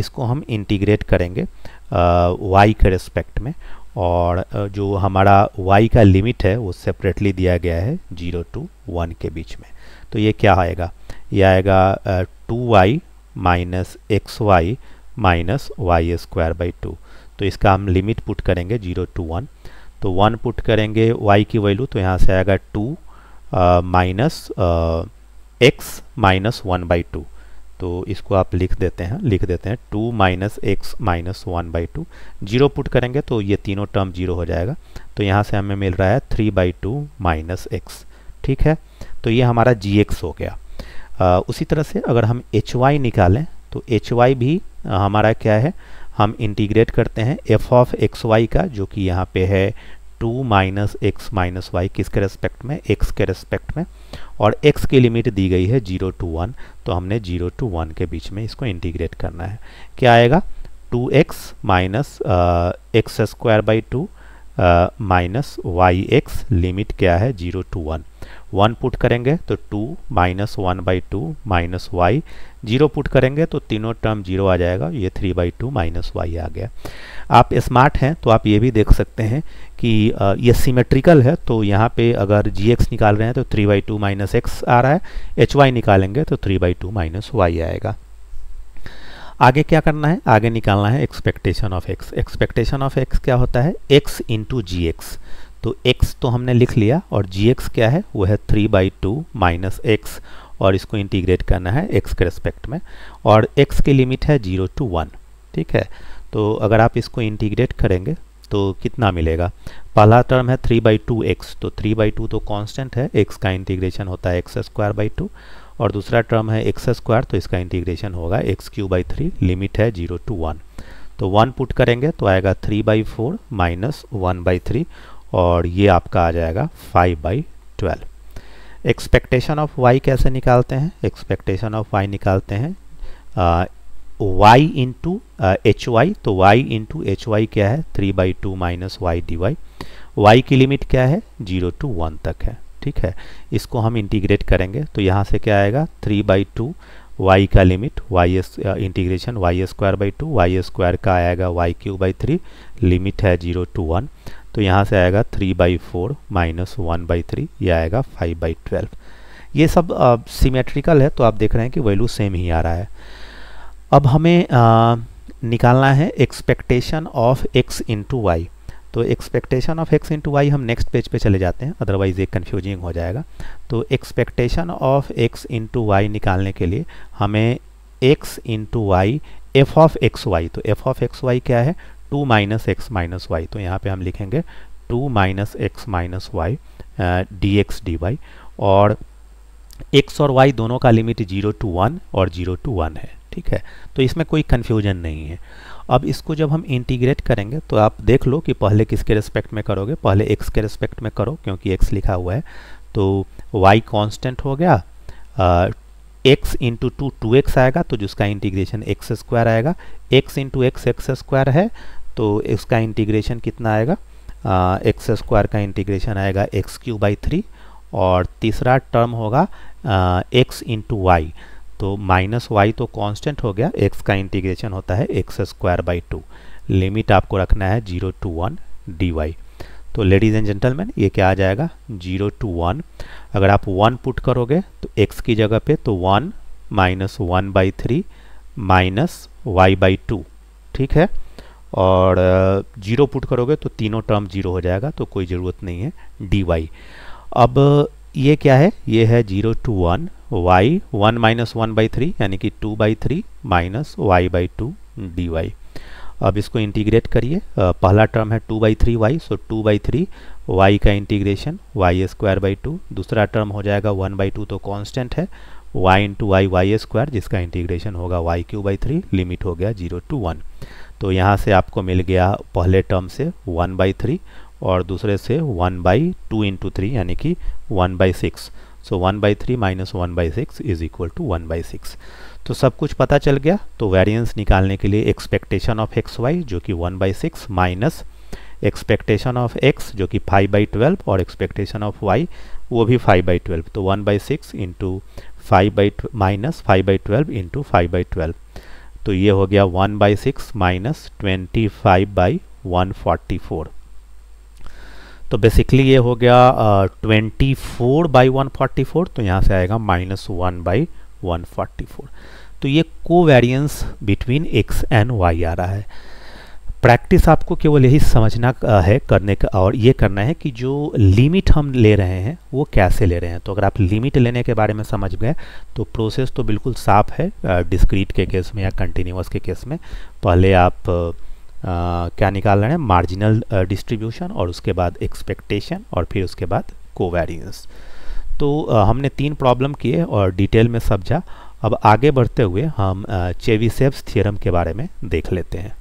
इसको हम इंटीग्रेट करेंगे वाई के रेस्पेक्ट में और जो हमारा वाई का लिमिट है वो सेपरेटली दिया गया है जीरो टू वन के बीच में तो ये क्या आएगा ये आएगा two y minus x y minus y square by two तो इसका हम लिमिट पुट करेंगे जीरो टू वन तो वन पुट करेंगे y की वैल्यू तो यहाँ से आएगा two minus x minus one by two तो इसको आप लिख देते हैं लिख देते हैं two minus x minus one by two zero put करेंगे तो ये तीनों टर्म जीरो हो जाएगा तो यहाँ से हमें मिल रहा है three by two minus x ठीक है तो ये हमारा जी एक्स हो गया आ, uh, उसी तरह से अगर हम एच वाई निकालें तो एच वाई भी uh, हमारा क्या है हम इंटीग्रेट करते हैं एफ ऑफ एक्स वाई का जो कि यहाँ पे है two minus x minus y किसके रेस्पेक्ट में एक्स के रेस्पेक्ट में और एक्स की लिमिट दी गई है जीरो टू वन तो हमने जीरो टू वन के बीच में इसको इंटीग्रेट करना है क्या आएगा two x minus x square by two minus y x limit क्या है zero to one one put करेंगे तो two minus one by two minus y zero put करेंगे तो तीनों टर्म जीरो आ जाएगा ये three by two minus y आ गया आप स्मार्ट हैं तो आप ये भी देख सकते हैं कि ये सिमेट्रिकल है तो यहाँ पे अगर जी एक्स निकाल रहे हैं तो three by two minus x आ रहा है एच वाई निकालेंगे तो three by two minus y आएगा आगे क्या करना है आगे निकालना है expectation of x expectation of x क्या होता है एक्स इंटू जी एक्स तो x तो हमने लिख लिया और जी एक्स क्या है वो है three by two minus x और इसको इंटीग्रेट करना है x के रेस्पेक्ट में और x की लिमिट है जीरो टू वन ठीक है तो अगर आप इसको इंटीग्रेट करेंगे तो कितना मिलेगा पहला टर्म है थ्री बाई टू एक्स तो थ्री बाई टू तो कांस्टेंट है x का इंटीग्रेशन होता है एक्स स्क्वायर बाई टू और दूसरा टर्म है एक्स स्क्वायर तो इसका इंटीग्रेशन होगा x cube by three limit है जीरो टू वन तो वन पुट करेंगे तो आएगा three by four minus one by three और ये आपका आ जाएगा five by twelve expectation of y कैसे निकालते हैं एक्सपेक्टेशन ऑफ वाई निकालते हैं वाई इंटू एच वाई तो वाई इंटू एच वाई क्या है three by two minus y d y y की लिमिट क्या है जीरो टू वन तक है ठीक है इसको हम इंटीग्रेट करेंगे तो यहाँ से क्या आएगा थ्री बाई टू वाई का limit y as integration y square by two y square का आएगा y cube by three limit है जीरो टू वन तो यहाँ से आएगा three by four minus one by three ये आएगा फाइव बाई ट्वेल्व ये सब सिमेट्रिकल है तो आप देख रहे हैं कि वैल्यू सेम ही आ रहा है अब हमें आ, निकालना है expectation of x into y तो expectation of x into y हम नेक्स्ट पेज पे चले जाते हैं अदरवाइज एक कन्फ्यूजिंग हो जाएगा तो expectation of x into y निकालने के लिए हमें x into y F of x y तो एफ ऑफ एक्स वाई क्या है two minus x minus y तो यहाँ पे हम लिखेंगे two minus x minus y d x d y और एक्स और वाई दोनों का लिमिट जीरो टू वन और जीरो टू वन है ठीक है तो इसमें कोई कन्फ्यूजन नहीं है अब इसको जब हम इंटीग्रेट करेंगे तो आप देख लो कि पहले किसके रिस्पेक्ट में करोगे पहले एक्स के रिस्पेक्ट में करो क्योंकि एक्स लिखा हुआ है तो वाई कॉन्स्टेंट हो गया x into two two x आएगा तो जिसका इंटीग्रेशन एक्स स्क्वायर आएगा x into x x square है तो इसका इंटीग्रेशन कितना आएगा एक्स स्क्वायर का इंटीग्रेशन आएगा एक्स क्यू बाई थ्री और तीसरा टर्म होगा एक्स इंटू वाई तो माइनस वाई तो कांस्टेंट हो गया एक्स का इंटीग्रेशन होता है x square by two limit आपको रखना है zero to one d y तो लेडीज़ एंड जेंटलमैन ये क्या आ जाएगा जीरो टू वन अगर आप वन पुट करोगे तो एक्स की जगह पे तो one minus one by three minus y by two ठीक है और जीरो पुट करोगे तो तीनों टर्म जीरो हो जाएगा तो कोई ज़रूरत नहीं है डी वाई अब ये क्या है ये है zero to one y one minus one by three यानी कि two by three minus y by two d y अब इसको इंटीग्रेट करिए पहला टर्म है two by three y so two by three y का integration y square by two दूसरा term हो जाएगा वन बाई टू तो कांस्टेंट है y into y y square जिसका इंटीग्रेशन होगा y cube by three limit हो गया जीरो टू वन तो यहाँ से आपको मिल गया पहले टर्म से वन बाई थ्री और दूसरे से one by two into three यानी कि one by six so one by three minus one by six is equal to one by six तो सब कुछ पता चल गया तो वेरिएंस निकालने के लिए एक्सपेक्टेशन ऑफ एक्स वाई जो कि one by six minus expectation of x जो कि फाइव बाई ट्वेल्व और एक्सपेक्टेशन ऑफ वाई वो भी फाइव बाई ट्वेल्व तो one by six into five by minus five by twelve into five by twelve तो ये हो गया one by six minus twenty five by one forty four तो basically ये हो गया twenty four by one forty four तो यहाँ से आएगा minus one by one forty four तो ये variance between x and y आ रहा है प्रैक्टिस आपको केवल यही समझना है करने का और ये करना है कि जो लिमिट हम ले रहे हैं वो कैसे ले रहे हैं तो अगर आप लिमिट लेने के बारे में समझ गए तो प्रोसेस तो बिल्कुल साफ है डिस्क्रीट के केस में या कंटिन्यूस के केस में पहले आप आ, क्या निकाल रहे हैं मार्जिनल डिस्ट्रीब्यूशन और उसके बाद एक्सपेक्टेशन और फिर उसके बाद कोवेरियंस तो आ, हमने तीन प्रॉब्लम किए और डिटेल में समझा अब आगे बढ़ते हुए हम चेवी सेब्स थियरम के बारे में देख लेते हैं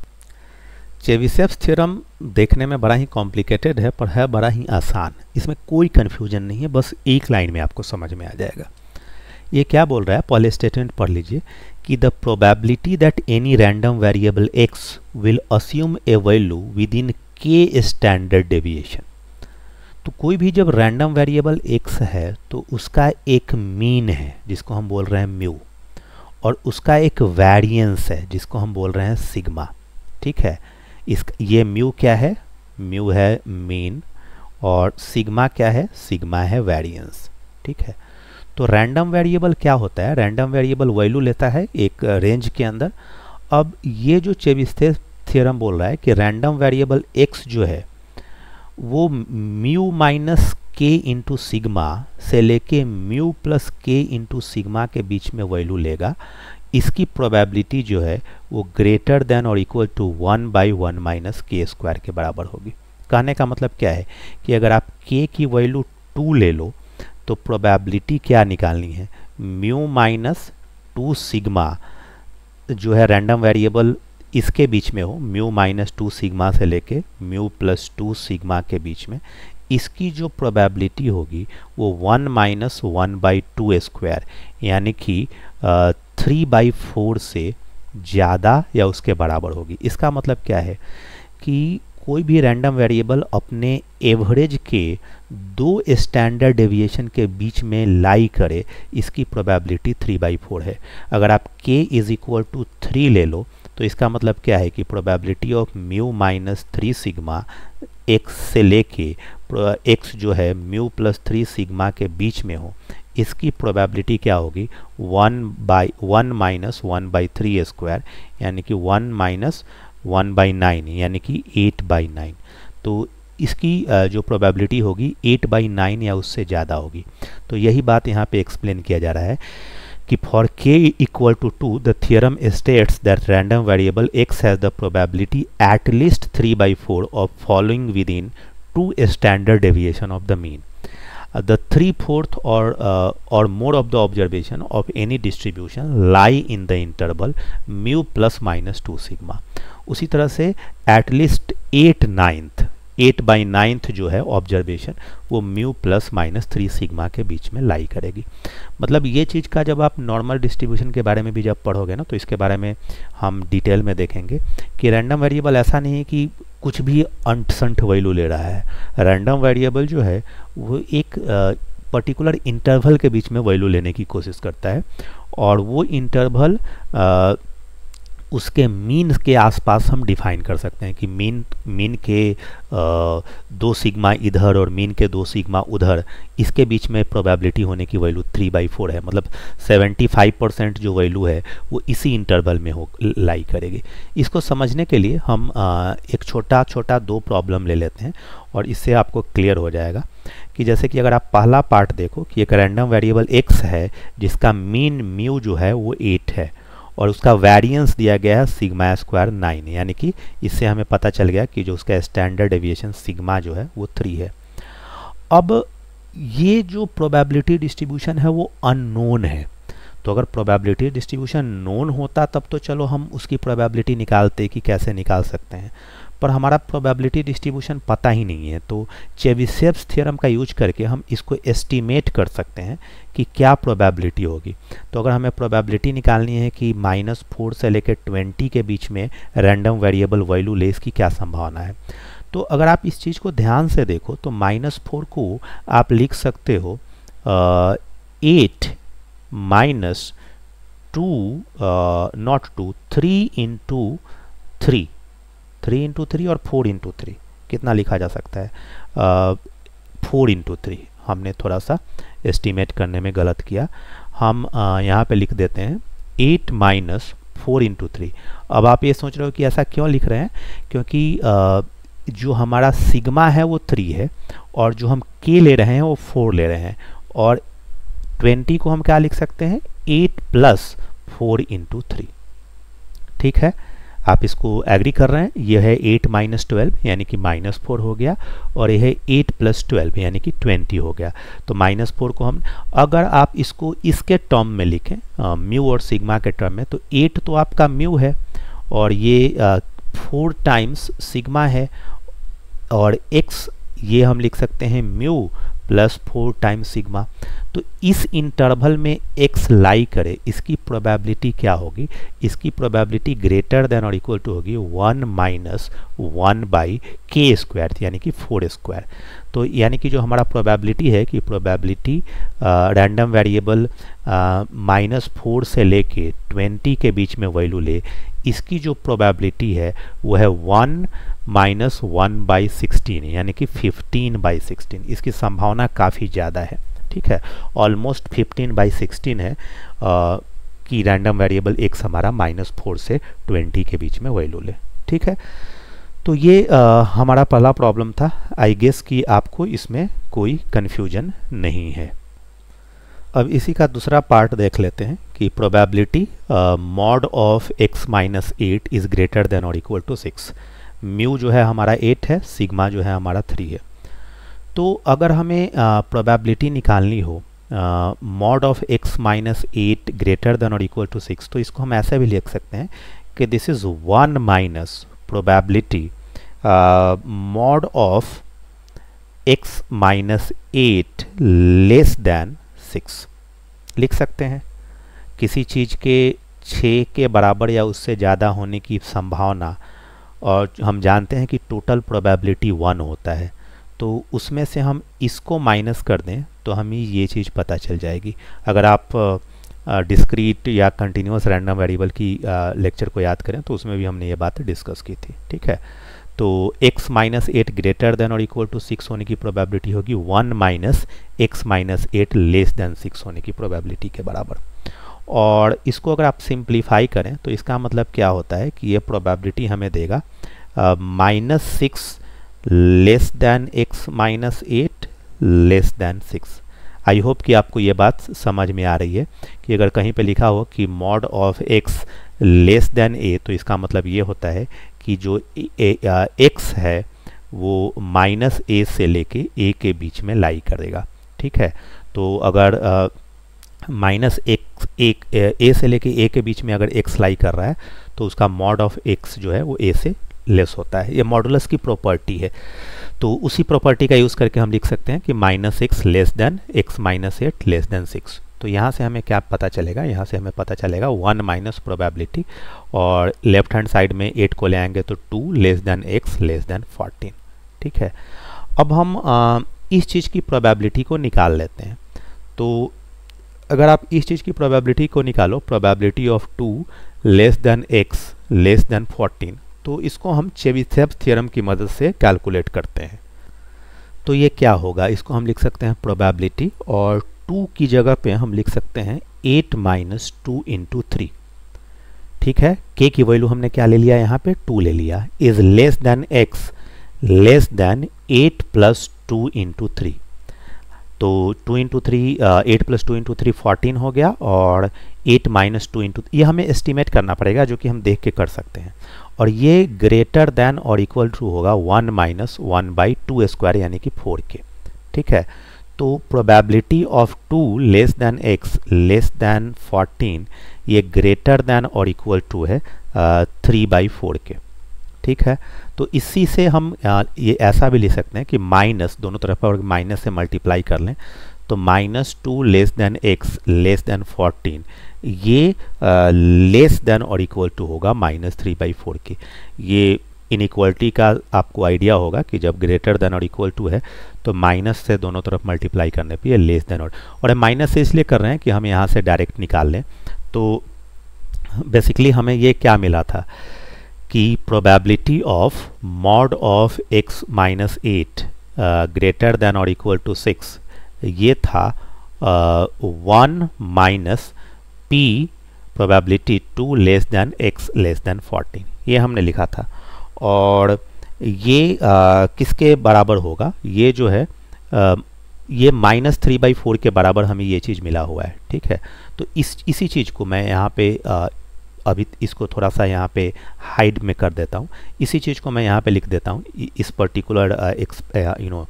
चेविसेप्स थ्योरम देखने में बड़ा ही कॉम्प्लिकेटेड है पर है बड़ा ही आसान इसमें कोई कन्फ्यूजन नहीं है बस एक लाइन में आपको समझ में आ जाएगा ये क्या बोल रहा है पहले स्टेटमेंट पढ़ लीजिए कि the probability that any random variable x will assume a value within k standard deviation तो कोई भी जब रैंडम वेरिएबल एक्स है तो उसका एक मीन है जिसको हम बोल रहे हैं म्यू और उसका एक वेरिएंस है जिसको हम बोल रहे हैं सिग्मा ठीक है इस ये म्यू क्या है म्यू है मीन और सिग्मा क्या है सिग्मा है वेरिएंस ठीक है तो रैंडम वेरिएबल क्या होता है रैंडम वेरिएबल वैल्यू लेता है एक रेंज के अंदर अब ये जो चेबिस्ते थियरम बोल रहा है कि रैंडम वेरिएबल एक्स जो है वो mu minus k into sigma से लेके mu plus k into sigma के बीच में वैल्यू लेगा इसकी प्रोबेबिलिटी जो है वो ग्रेटर देन और equal to one by one minus k square के बराबर होगी कहने का मतलब क्या है कि अगर आप के की वैल्यू टू ले लो तो प्रोबेबिलिटी क्या निकालनी है म्यू माइनस टू सिग्मा जो है रैंडम वेरिएबल इसके बीच में हो म्यू माइनस टू सिग्मा से लेके म्यू प्लस टू सिग्मा के बीच में इसकी जो प्रोबेबिलिटी होगी वो one minus one by two square यानी कि थ्री बाई फोर से ज़्यादा या उसके बराबर होगी इसका मतलब क्या है कि कोई भी रैंडम वेरिएबल अपने एवरेज के दो स्टैंडर्ड डेविएशन के बीच में लाई करे इसकी प्रोबेबिलिटी थ्री बाई फोर है अगर आप k is equal to three ले लो तो इसका मतलब क्या है कि probability of mu minus three sigma x से लेके एक्स जो है म्यू प्लस थ्री सिग्मा के बीच में हो इसकी प्रोबेबिलिटी क्या होगी one by one minus one by three square यानी कि one minus one by nine यानी कि एट बाई नाइन तो इसकी जो प्रोबेबिलिटी होगी एट बाई नाइन या उससे ज़्यादा होगी तो यही बात यहाँ पे एक्सप्लेन किया जा रहा है कि for k equal to two the theorem states that random variable x has the probability at least three by four of following within two standard deviation of the mean uh, the three-fourth or uh, or more of the observation of any distribution lie in the interval mu plus minus two sigma उसी तरह से at least eight ninth eight by ninth जो है observation वो mu plus minus three sigma के बीच में लाई करेगी मतलब ये चीज़ का जब आप नॉर्मल डिस्ट्रीब्यूशन के बारे में भी जब पढ़ोगे ना तो इसके बारे में हम डिटेल में देखेंगे कि रैंडम वेरिएबल ऐसा नहीं है कि कुछ भी अंटसंट वैल्यू ले रहा है रैंडम वेरिएबल जो है वो एक पर्टिकुलर इंटरवल के बीच में वैल्यू लेने की कोशिश करता है और वो इंटरवल उसके मीन के आसपास हम डिफाइन कर सकते हैं कि मीन मीन के दो सिग्मा इधर और मीन के दो सिग्मा उधर इसके बीच में प्रोबेबिलिटी होने की वैल्यू थ्री बाई फोर है मतलब सेवेंटी फाइव परसेंट जो वैल्यू है वो इसी इंटरवल में हो लाई करेगी इसको समझने के लिए हम एक छोटा छोटा दो प्रॉब्लम ले लेते हैं और इससे आपको क्लियर हो जाएगा कि जैसे कि अगर आप पहला पार्ट देखो कि एक रैंडम वेरिएबल एक्स है जिसका मीन म्यू जो है वो एट है और उसका वेरिएंस दिया गया है सिग्मा स्क्वायर नाइन यानी कि इससे हमें पता चल गया कि जो उसका स्टैंडर्ड एविएशन सिग्मा जो है वो थ्री है अब ये जो प्रोबेबिलिटी डिस्ट्रीब्यूशन है वो अननोन है तो अगर प्रोबेबिलिटी डिस्ट्रीब्यूशन नोन होता तब तो चलो हम उसकी प्रोबेबिलिटी निकालते कि कैसे निकाल सकते हैं पर हमारा प्रोबेबिलिटी डिस्ट्रीब्यूशन पता ही नहीं है तो चेविसेप्स थ्योरम का यूज करके हम इसको एस्टिमेट कर सकते हैं कि क्या प्रोबेबिलिटी होगी तो अगर हमें प्रोबेबिलिटी निकालनी है कि माइनस फोर से लेकर ट्वेंटी के बीच में रैंडम वेरिएबल वैल्यू लेस की क्या संभावना है तो अगर आप इस चीज़ को ध्यान से देखो तो माइनस फोर को आप लिख सकते हो eight minus two not two three in two three three into three और फोर इंटू थ्री कितना लिखा जा सकता है फोर इंटू थ्री हमने थोड़ा सा एस्टिमेट करने में गलत किया हम यहाँ पे लिख देते हैं eight minus four into three अब आप ये सोच रहे हो कि ऐसा क्यों लिख रहे हैं क्योंकि जो हमारा सिग्मा है वो थ्री है और जो हम के ले रहे हैं वो फोर ले रहे हैं और ट्वेंटी को हम क्या लिख सकते हैं eight plus four into three ठीक है आप इसको एग्री कर रहे हैं यह है एट माइनस ट्वेल्व यानी कि माइनस फोर हो गया और यह है एट प्लस ट्वेल्व यानी कि ट्वेंटी हो गया तो माइनस फोर को हम अगर आप इसको इसके टर्म में लिखें म्यू और सिग्मा के टर्म में तो एट तो आपका म्यू है और ये फोर टाइम्स सिग्मा है और एक्स ये हम लिख सकते हैं mu plus four time sigma तो इस इंटरवल में एक्स लाई करे इसकी प्रोबेबिलिटी क्या होगी इसकी प्रोबेबिलिटी ग्रेटर देन और इक्वल टू होगी one minus one by k square यानी कि फोर स्क्वायर तो यानी कि जो हमारा प्रोबेबिलिटी है कि probability random variable minus four से लेके ट्वेंटी के बीच में वैल्यू ले इसकी जो प्रोबेबिलिटी है वो है one minus one by sixteen यानी कि फिफ्टीन बाई सिक्सटीन इसकी संभावना काफ़ी ज़्यादा है ठीक है ऑलमोस्ट फिफ्टीन बाई सिक्सटीन है कि रैंडम वेरिएबल एक हमारा माइनस फोर से ट्वेंटी के बीच में वैल्यू ले ठीक है तो ये आ, हमारा पहला प्रॉब्लम था आई गेस कि आपको इसमें कोई कन्फ्यूजन नहीं है अब इसी का दूसरा पार्ट देख लेते हैं कि probability mod of x minus eight is greater than और इक्वल टू सिक्स म्यू जो है हमारा एट है सिग्मा जो है हमारा थ्री है तो अगर हमें प्रोबेबिलिटी uh, निकालनी हो mod of x minus eight greater than और इक्वल टू सिक्स तो इसको हम ऐसे भी लिख सकते हैं कि this is one minus probability mod of x minus eight less than six लिख सकते हैं किसी चीज़ के छः के बराबर या उससे ज़्यादा होने की संभावना और हम जानते हैं कि टोटल प्रोबेबिलिटी वन होता है तो उसमें से हम इसको माइनस कर दें तो हमें ये चीज़ पता चल जाएगी अगर आप डिस्क्रीट या कंटिन्यूस रैंडम वेरिएबल की लेक्चर को याद करें तो उसमें भी हमने ये बात डिस्कस की थी ठीक है तो x minus eight greater than और इक्वल टू सिक्स होने की प्रोबेबिलिटी होगी one minus x minus eight less than six होने की प्रोबेबिलिटी के बराबर और इसको अगर आप सिंप्लीफाई करें तो इसका मतलब क्या होता है कि ये प्रोबेबिलिटी हमें देगा minus six less than x minus eight less than six I hope कि आपको ये बात समझ में आ रही है कि अगर कहीं पे लिखा हो कि mod of x less than a तो इसका मतलब ये होता है कि जो एक्स है वो माइनस ए से लेके ए के बीच में लाई करेगा ठीक है तो अगर माइनस एक्स एक ए से लेके ए के बीच में अगर एक्स लाई कर रहा है तो उसका मॉड ऑफ एक्स जो है वो ए से लेस होता है ये मॉडुलस की प्रॉपर्टी है तो उसी प्रॉपर्टी का यूज़ करके हम लिख सकते हैं कि minus x less than x minus eight less than six तो यहाँ से हमें क्या पता चलेगा यहाँ से हमें पता चलेगा वन माइनस प्रोबेबिलिटी और लेफ्ट हैंड साइड में एट को ले आएंगे तो two less than x less than fourteen ठीक है अब हम आ, इस चीज़ की प्रोबेबिलिटी को निकाल लेते हैं तो अगर आप इस चीज़ की प्रोबेबिलिटी को निकालो probability of two less than x less than fourteen तो इसको हम चेविथेप थ्योरम की मदद से कैलकुलेट करते हैं तो ये क्या होगा इसको हम लिख सकते हैं प्रोबेबिलिटी और टू की जगह पे हम लिख सकते हैं eight minus two into three ठीक है के की वैल्यू हमने क्या ले लिया यहाँ पे टू ले लिया is less than x less than eight plus two into three तो two into three eight plus two into three fourteen हो गया और एट माइनस टू इंटू ये हमें एस्टिमेट करना पड़ेगा जो कि हम देख के कर सकते हैं और ये ग्रेटर देन और इक्वल टू होगा one minus one by two square यानी कि फोर के ठीक है तो probability of two less than x less than fourteen ये ग्रेटर देन और इक्वल टू है थ्री बाई फोर के ठीक है तो इसी से हम आ, ये ऐसा भी ले सकते हैं कि माइनस दोनों तरफ पर माइनस से मल्टीप्लाई कर लें तो minus two less than x less than fourteen ये लेस देन और इक्वल टू होगा माइनस थ्री बाई फोर के ये इक्वलिटी का आपको आइडिया होगा कि जब ग्रेटर देन और इक्वल टू है तो माइनस से दोनों तरफ मल्टीप्लाई करने पे लेस देन और और माइनस से इसलिए कर रहे हैं कि हम यहाँ से डायरेक्ट निकाल लें तो बेसिकली हमें ये क्या मिला था कि probability of mod of x minus eight greater than और इक्वल टू सिक्स ये था one minus P probability two less than x less than fourteen ये हमने लिखा था और ये आ, किसके बराबर होगा ये जो है आ, ये माइनस थ्री बाई फोर के बराबर हमें ये चीज़ मिला हुआ है ठीक है तो इस इसी चीज़ को मैं यहाँ पे आ, अभी इसको थोड़ा सा यहाँ पे हाइड में कर देता हूँ इसी चीज़ को मैं यहाँ पे लिख देता हूँ इस पर्टिकुलर एक यू नो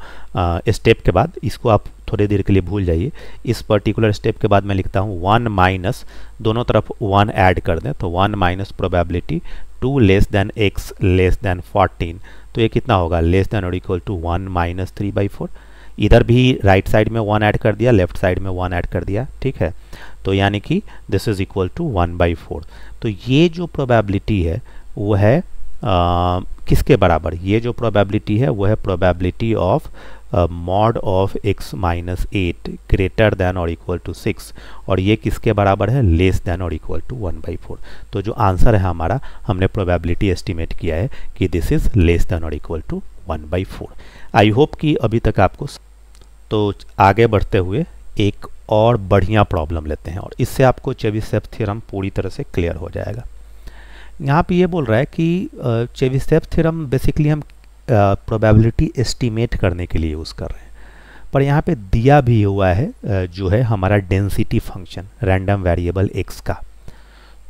स्टेप के बाद इसको आप थोड़ी देर के लिए भूल जाइए इस पर्टिकुलर स्टेप के बाद मैं लिखता हूँ वन माइनस दोनों तरफ वन ऐड कर दें तो one minus probability two less than x less than fourteen तो ये कितना होगा लेस देन और equal to one minus three by four इधर भी राइट right साइड में वन ऐड कर दिया लेफ्ट साइड में वन ऐड कर दिया ठीक है तो यानी कि this is equal to one by four तो ये जो प्रोबेबिलिटी है वो है आ, किसके बराबर ये जो प्रोबेबिलिटी है वो है probability of mod of x minus eight greater than और इक्वल टू सिक्स और ये किसके बराबर है लेस देन और equal to one by four तो जो आंसर है हमारा हमने प्रोबेबिलिटी एस्टिमेट किया है कि दिस इज़ लेस देन और equal to one by four I hope कि अभी तक आपको तो आगे बढ़ते हुए एक और बढ़िया प्रॉब्लम लेते हैं और इससे आपको चेविसेप थ्योरम पूरी तरह से क्लियर हो जाएगा यहाँ पे ये बोल रहा है कि चेविसेप थ्योरम बेसिकली हम प्रोबेबिलिटी एस्टिमेट करने के लिए यूज़ कर रहे हैं पर यहाँ पे दिया भी हुआ है जो है हमारा density function random variable x का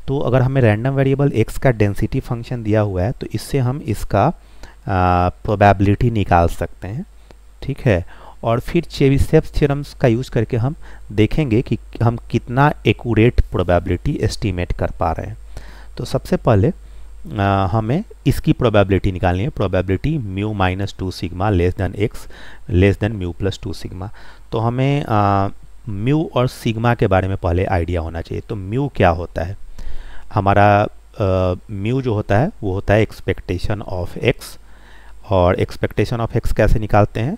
तो अगर हमें रैंडम वेरिएबल एक्स का डेंसिटी फंक्शन दिया हुआ है तो इससे हम इसका प्रोबेबिलिटी निकाल सकते हैं ठीक है और फिर चेविसेप्स थ्योरम्स का यूज़ करके हम देखेंगे कि हम कितना एकूरेट प्रोबेबिलिटी एस्टिमेट कर पा रहे हैं तो सबसे पहले हमें इसकी प्रोबेबिलिटी निकालनी है probability mu minus two sigma less than x less than mu plus two sigma तो हमें म्यू और सिग्मा के बारे में पहले आइडिया होना चाहिए तो म्यू क्या होता है हमारा म्यू जो होता है वो होता है एक्सपेक्टेशन ऑफ एक्स और एक्सपेक्टेशन ऑफ एक्स कैसे निकालते हैं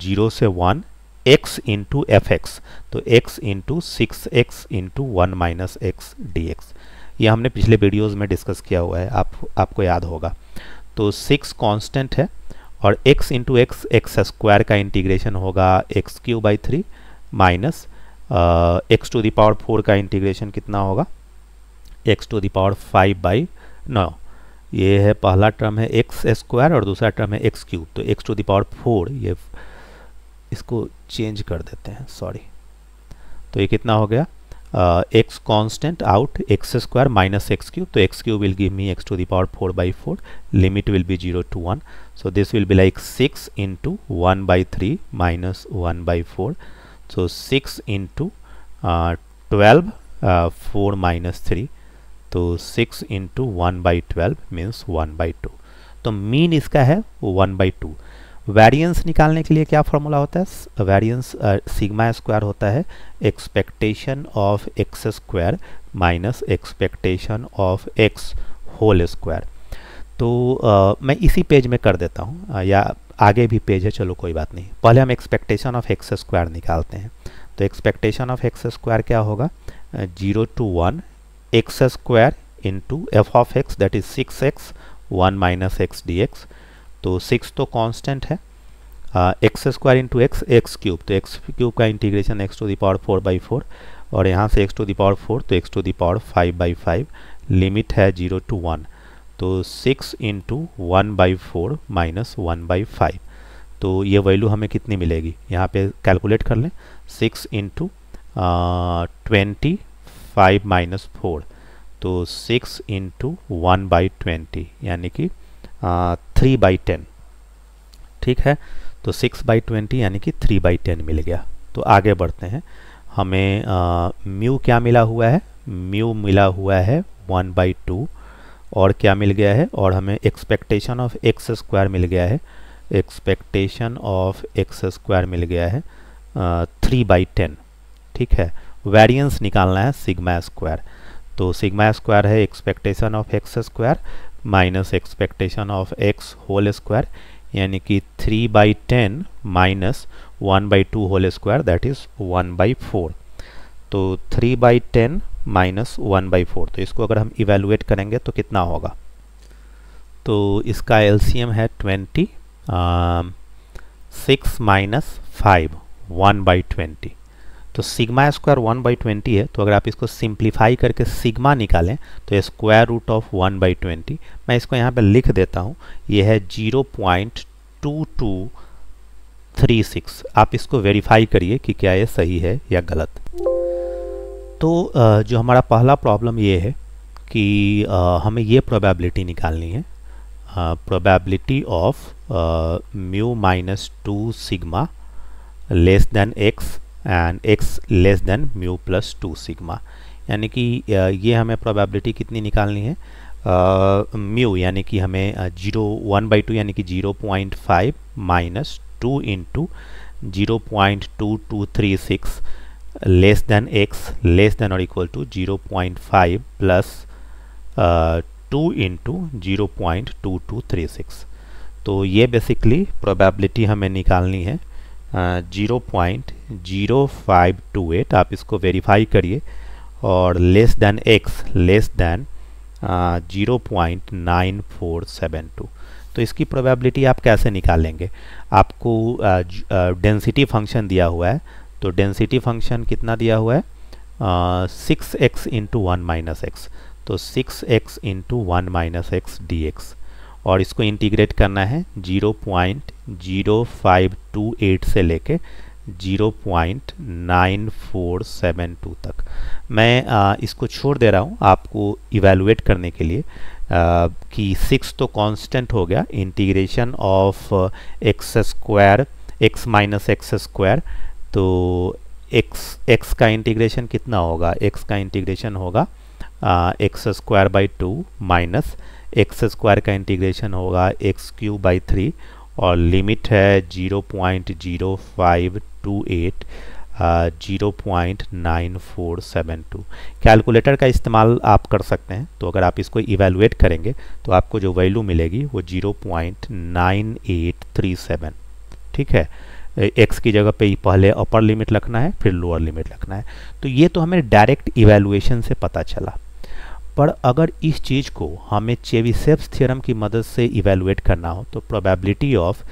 जीरो से one x into f x तो x into six x into one minus x d x ये हमने पिछले वीडियोस में डिस्कस किया हुआ है आप आपको याद होगा तो सिक्स कांस्टेंट है और x into x x square का इंटीग्रेशन होगा x cube by three minus x to the power four का इंटीग्रेशन कितना होगा x to the power five by नौ ये है पहला टर्म है एक्स स्क्वायर और दूसरा टर्म है एक्स क्यूब तो एक्स टू दावर फोर ये इसको चेंज कर देते हैं सॉरी तो ये कितना हो गया x constant out x square minus x cube तो x cube will give me x to the power four by four limit will be zero to one so this will be like six into one by three minus one by four so six into twelve four minus three तो six into one by twelve means one by two तो mean इसका है one by to variance निकालने के लिए क्या formula होता है वेरिएंस सिग्मा स्क्वायर होता है expectation of x square minus expectation of x whole square तो uh, मैं इसी पेज में कर देता हूँ uh, या आगे भी पेज है चलो कोई बात नहीं पहले हम एक्सपेक्टेशन ऑफ एक्स स्क्वायर निकालते हैं तो एक्सपेक्टेशन ऑफ एक्स स्क्वायर क्या होगा zero to one x square into F of x that is six x one minus x d x तो सिक्स तो कांस्टेंट है x square into x x cube तो x cube का integration x to the power four by four और यहाँ से x to the power four तो x to the power five by five limit है जीरो टू वन तो six into one by four minus one by five तो ये value हमें कितनी मिलेगी यहाँ पे कैलकुलेट कर लें six into twenty five minus four तो six into one by twenty यानी कि थ्री बाई टेन ठीक है तो सिक्स बाई ट्वेंटी यानी कि थ्री बाई टेन मिल गया तो आगे बढ़ते हैं हमें म्यू क्या मिला हुआ है म्यू मिला हुआ है वन बाई टू और क्या मिल गया है और हमें एक्सपेक्टेशन ऑफ एक्स स्क्वायर मिल गया है एक्सपेक्टेशन ऑफ एक्स स्क्वायर मिल गया है थ्री बाई टेन ठीक है वेरिएंस निकालना है सिग्मा स्क्वायर तो सिग्मा स्क्वायर है expectation of x square minus expectation of x whole square यानी कि three by ten minus one by two whole square that is one by four तो three by ten minus one by four तो इसको अगर हम evaluate करेंगे तो कितना होगा तो इसका एलसीएम है twenty six minus five one by twenty तो sigma square one by twenty है तो अगर आप इसको सिंप्लीफाई करके सिग्मा निकालें तो square root of one by twenty मैं इसको यहाँ पे लिख देता हूँ ये है zero point two two three six आप इसको वेरीफाई करिए कि क्या ये सही है या गलत तो जो हमारा पहला प्रॉब्लम ये है कि हमें ये प्रोबेबिलिटी निकालनी है probability of mu minus two sigma less than x and x less than mu plus two sigma यानी कि ये हमें प्रोबेबिलिटी कितनी निकालनी है म्यू यानी कि हमें जीरो वन बाई टू यानी कि zero point five minus two into zero point two two three six less than x less than और equal to zero point five plus two into zero point two two three six तो ये basically probability हमें निकालनी है zero point zero five two eight आप इसको verify करिए और less than x less than zero point nine four seven two तो इसकी प्रोबेबिलिटी आप कैसे निकालेंगे आपको डेंसिटी फंक्शन दिया हुआ है तो डेंसिटी फंक्शन कितना दिया हुआ है six x into one minus x तो six x into one minus x d x और इसको इंटीग्रेट करना है zero point zero five two eight से लेके zero point nine four seven two तक मैं आ, इसको छोड़ दे रहा हूँ आपको इवेलुएट करने के लिए आ, कि सिक्स तो कांस्टेंट हो गया integration of x square x minus x square तो एक्स एक्स का इंटीग्रेशन कितना होगा एक्स का इंटीग्रेशन होगा x square by two minus x square का इंटीग्रेशन होगा एक्स क्यू बाई थ्री और लिमिट है zero point zero five two eight zero point nine four seven two calculator का इस्तेमाल आप कर सकते हैं तो अगर आप इसको इवेलुएट करेंगे तो आपको जो वैल्यू मिलेगी वो zero point nine eight three seven ठीक है एक्स की जगह पे पहले अपर लिमिट रखना है फिर लोअर लिमिट रखना है तो ये तो हमें डायरेक्ट इवेलुएशन से पता चला पर अगर इस चीज़ को हमें चेविसेप्स थ्योरम की मदद से इवेलुएट करना हो तो probability of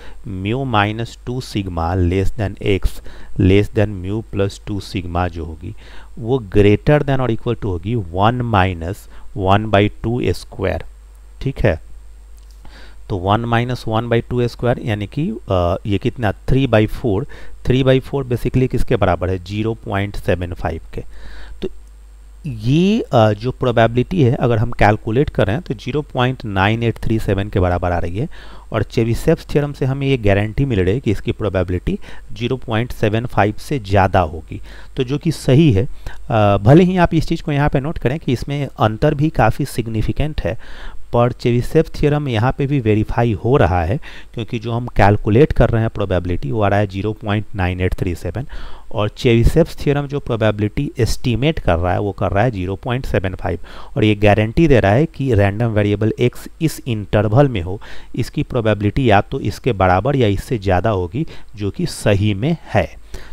mu minus two sigma less than x less than mu plus two sigma जो होगी वो ग्रेटर देन और इक्वल टू होगी one minus one by two square ठीक है तो one minus one by two square यानी कि ये कितना three by four three by four basically किसके बराबर है जीरो पॉइंट सेवन फाइव के ये जो प्रोबेबिलिटी है अगर हम कैलकुलेट करें तो 0.9837 के बराबर आ रही है और चेविसेप्स थ्योरम से हमें ये गारंटी मिल रही है कि इसकी प्रोबेबिलिटी 0.75 से ज़्यादा होगी तो जो कि सही है भले ही आप इस चीज़ को यहाँ पे नोट करें कि इसमें अंतर भी काफ़ी सिग्निफिकेंट है पर चेविसेप थियरम यहाँ पे भी वेरीफाई हो रहा है क्योंकि जो हम कैलकुलेट कर रहे हैं प्रोबेबिलिटी वो आ रहा है zero point nine eight three seven और चेविसेप थियरम जो प्रोबेबिलिटी एस्टीमेट कर रहा है वो कर रहा है जीरो पॉइंट सेवन फाइव और ये गारंटी दे रहा है कि रैंडम वेरिएबल एक्स इस इंटरवल में हो इसकी प्रोबेबिलिटी या तो इसके बराबर या इससे ज़्यादा होगी जो कि सही में है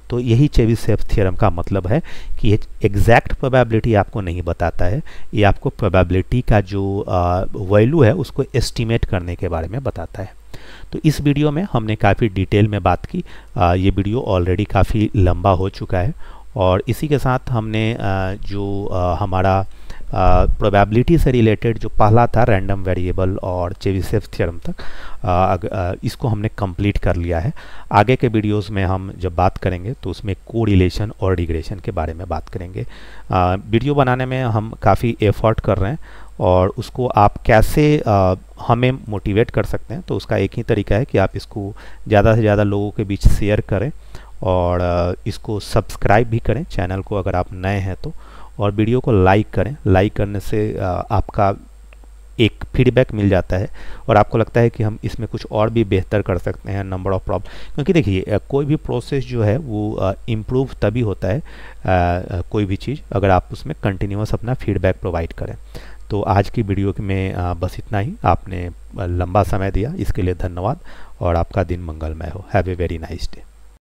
तो यही चेविस सेफ थियरम का मतलब है कि ये एग्जैक्ट प्रोबेबिलिटी आपको नहीं बताता है ये आपको प्रोबेबिलिटी का जो वैल्यू है उसको एस्टिमेट करने के बारे में बताता है तो इस वीडियो में हमने काफ़ी डिटेल में बात की आ, ये वीडियो ऑलरेडी काफ़ी लंबा हो चुका है और इसी के साथ हमने आ, जो आ, हमारा प्रोबेबिलिटी से रिलेटेड जो पहला था रैंडम वेरिएबल और चेविसेफ थ्योरम तक आ, आ, इसको हमने कंप्लीट कर लिया है आगे के वीडियोस में हम जब बात करेंगे तो उसमें को रिलेशन और डिग्रेशन के बारे में बात करेंगे आ, वीडियो बनाने में हम काफ़ी एफर्ट कर रहे हैं और उसको आप कैसे आ, हमें मोटिवेट कर सकते हैं तो उसका एक ही तरीका है कि आप इसको ज़्यादा से ज़्यादा लोगों के बीच शेयर करें और इसको सब्सक्राइब भी करें चैनल को अगर आप नए हैं तो और वीडियो को लाइक करें लाइक करने से आपका एक फीडबैक मिल जाता है और आपको लगता है कि हम इसमें कुछ और भी बेहतर कर सकते हैं नंबर ऑफ़ प्रॉब्लम क्योंकि देखिए कोई भी प्रोसेस जो है वो इम्प्रूव तभी होता है कोई भी चीज़ अगर आप उसमें कंटिन्यूस अपना फीडबैक प्रोवाइड करें तो आज की वीडियो में बस इतना ही आपने लंबा समय दिया इसके लिए धन्यवाद और आपका दिन मंगलमय हो have a very nice day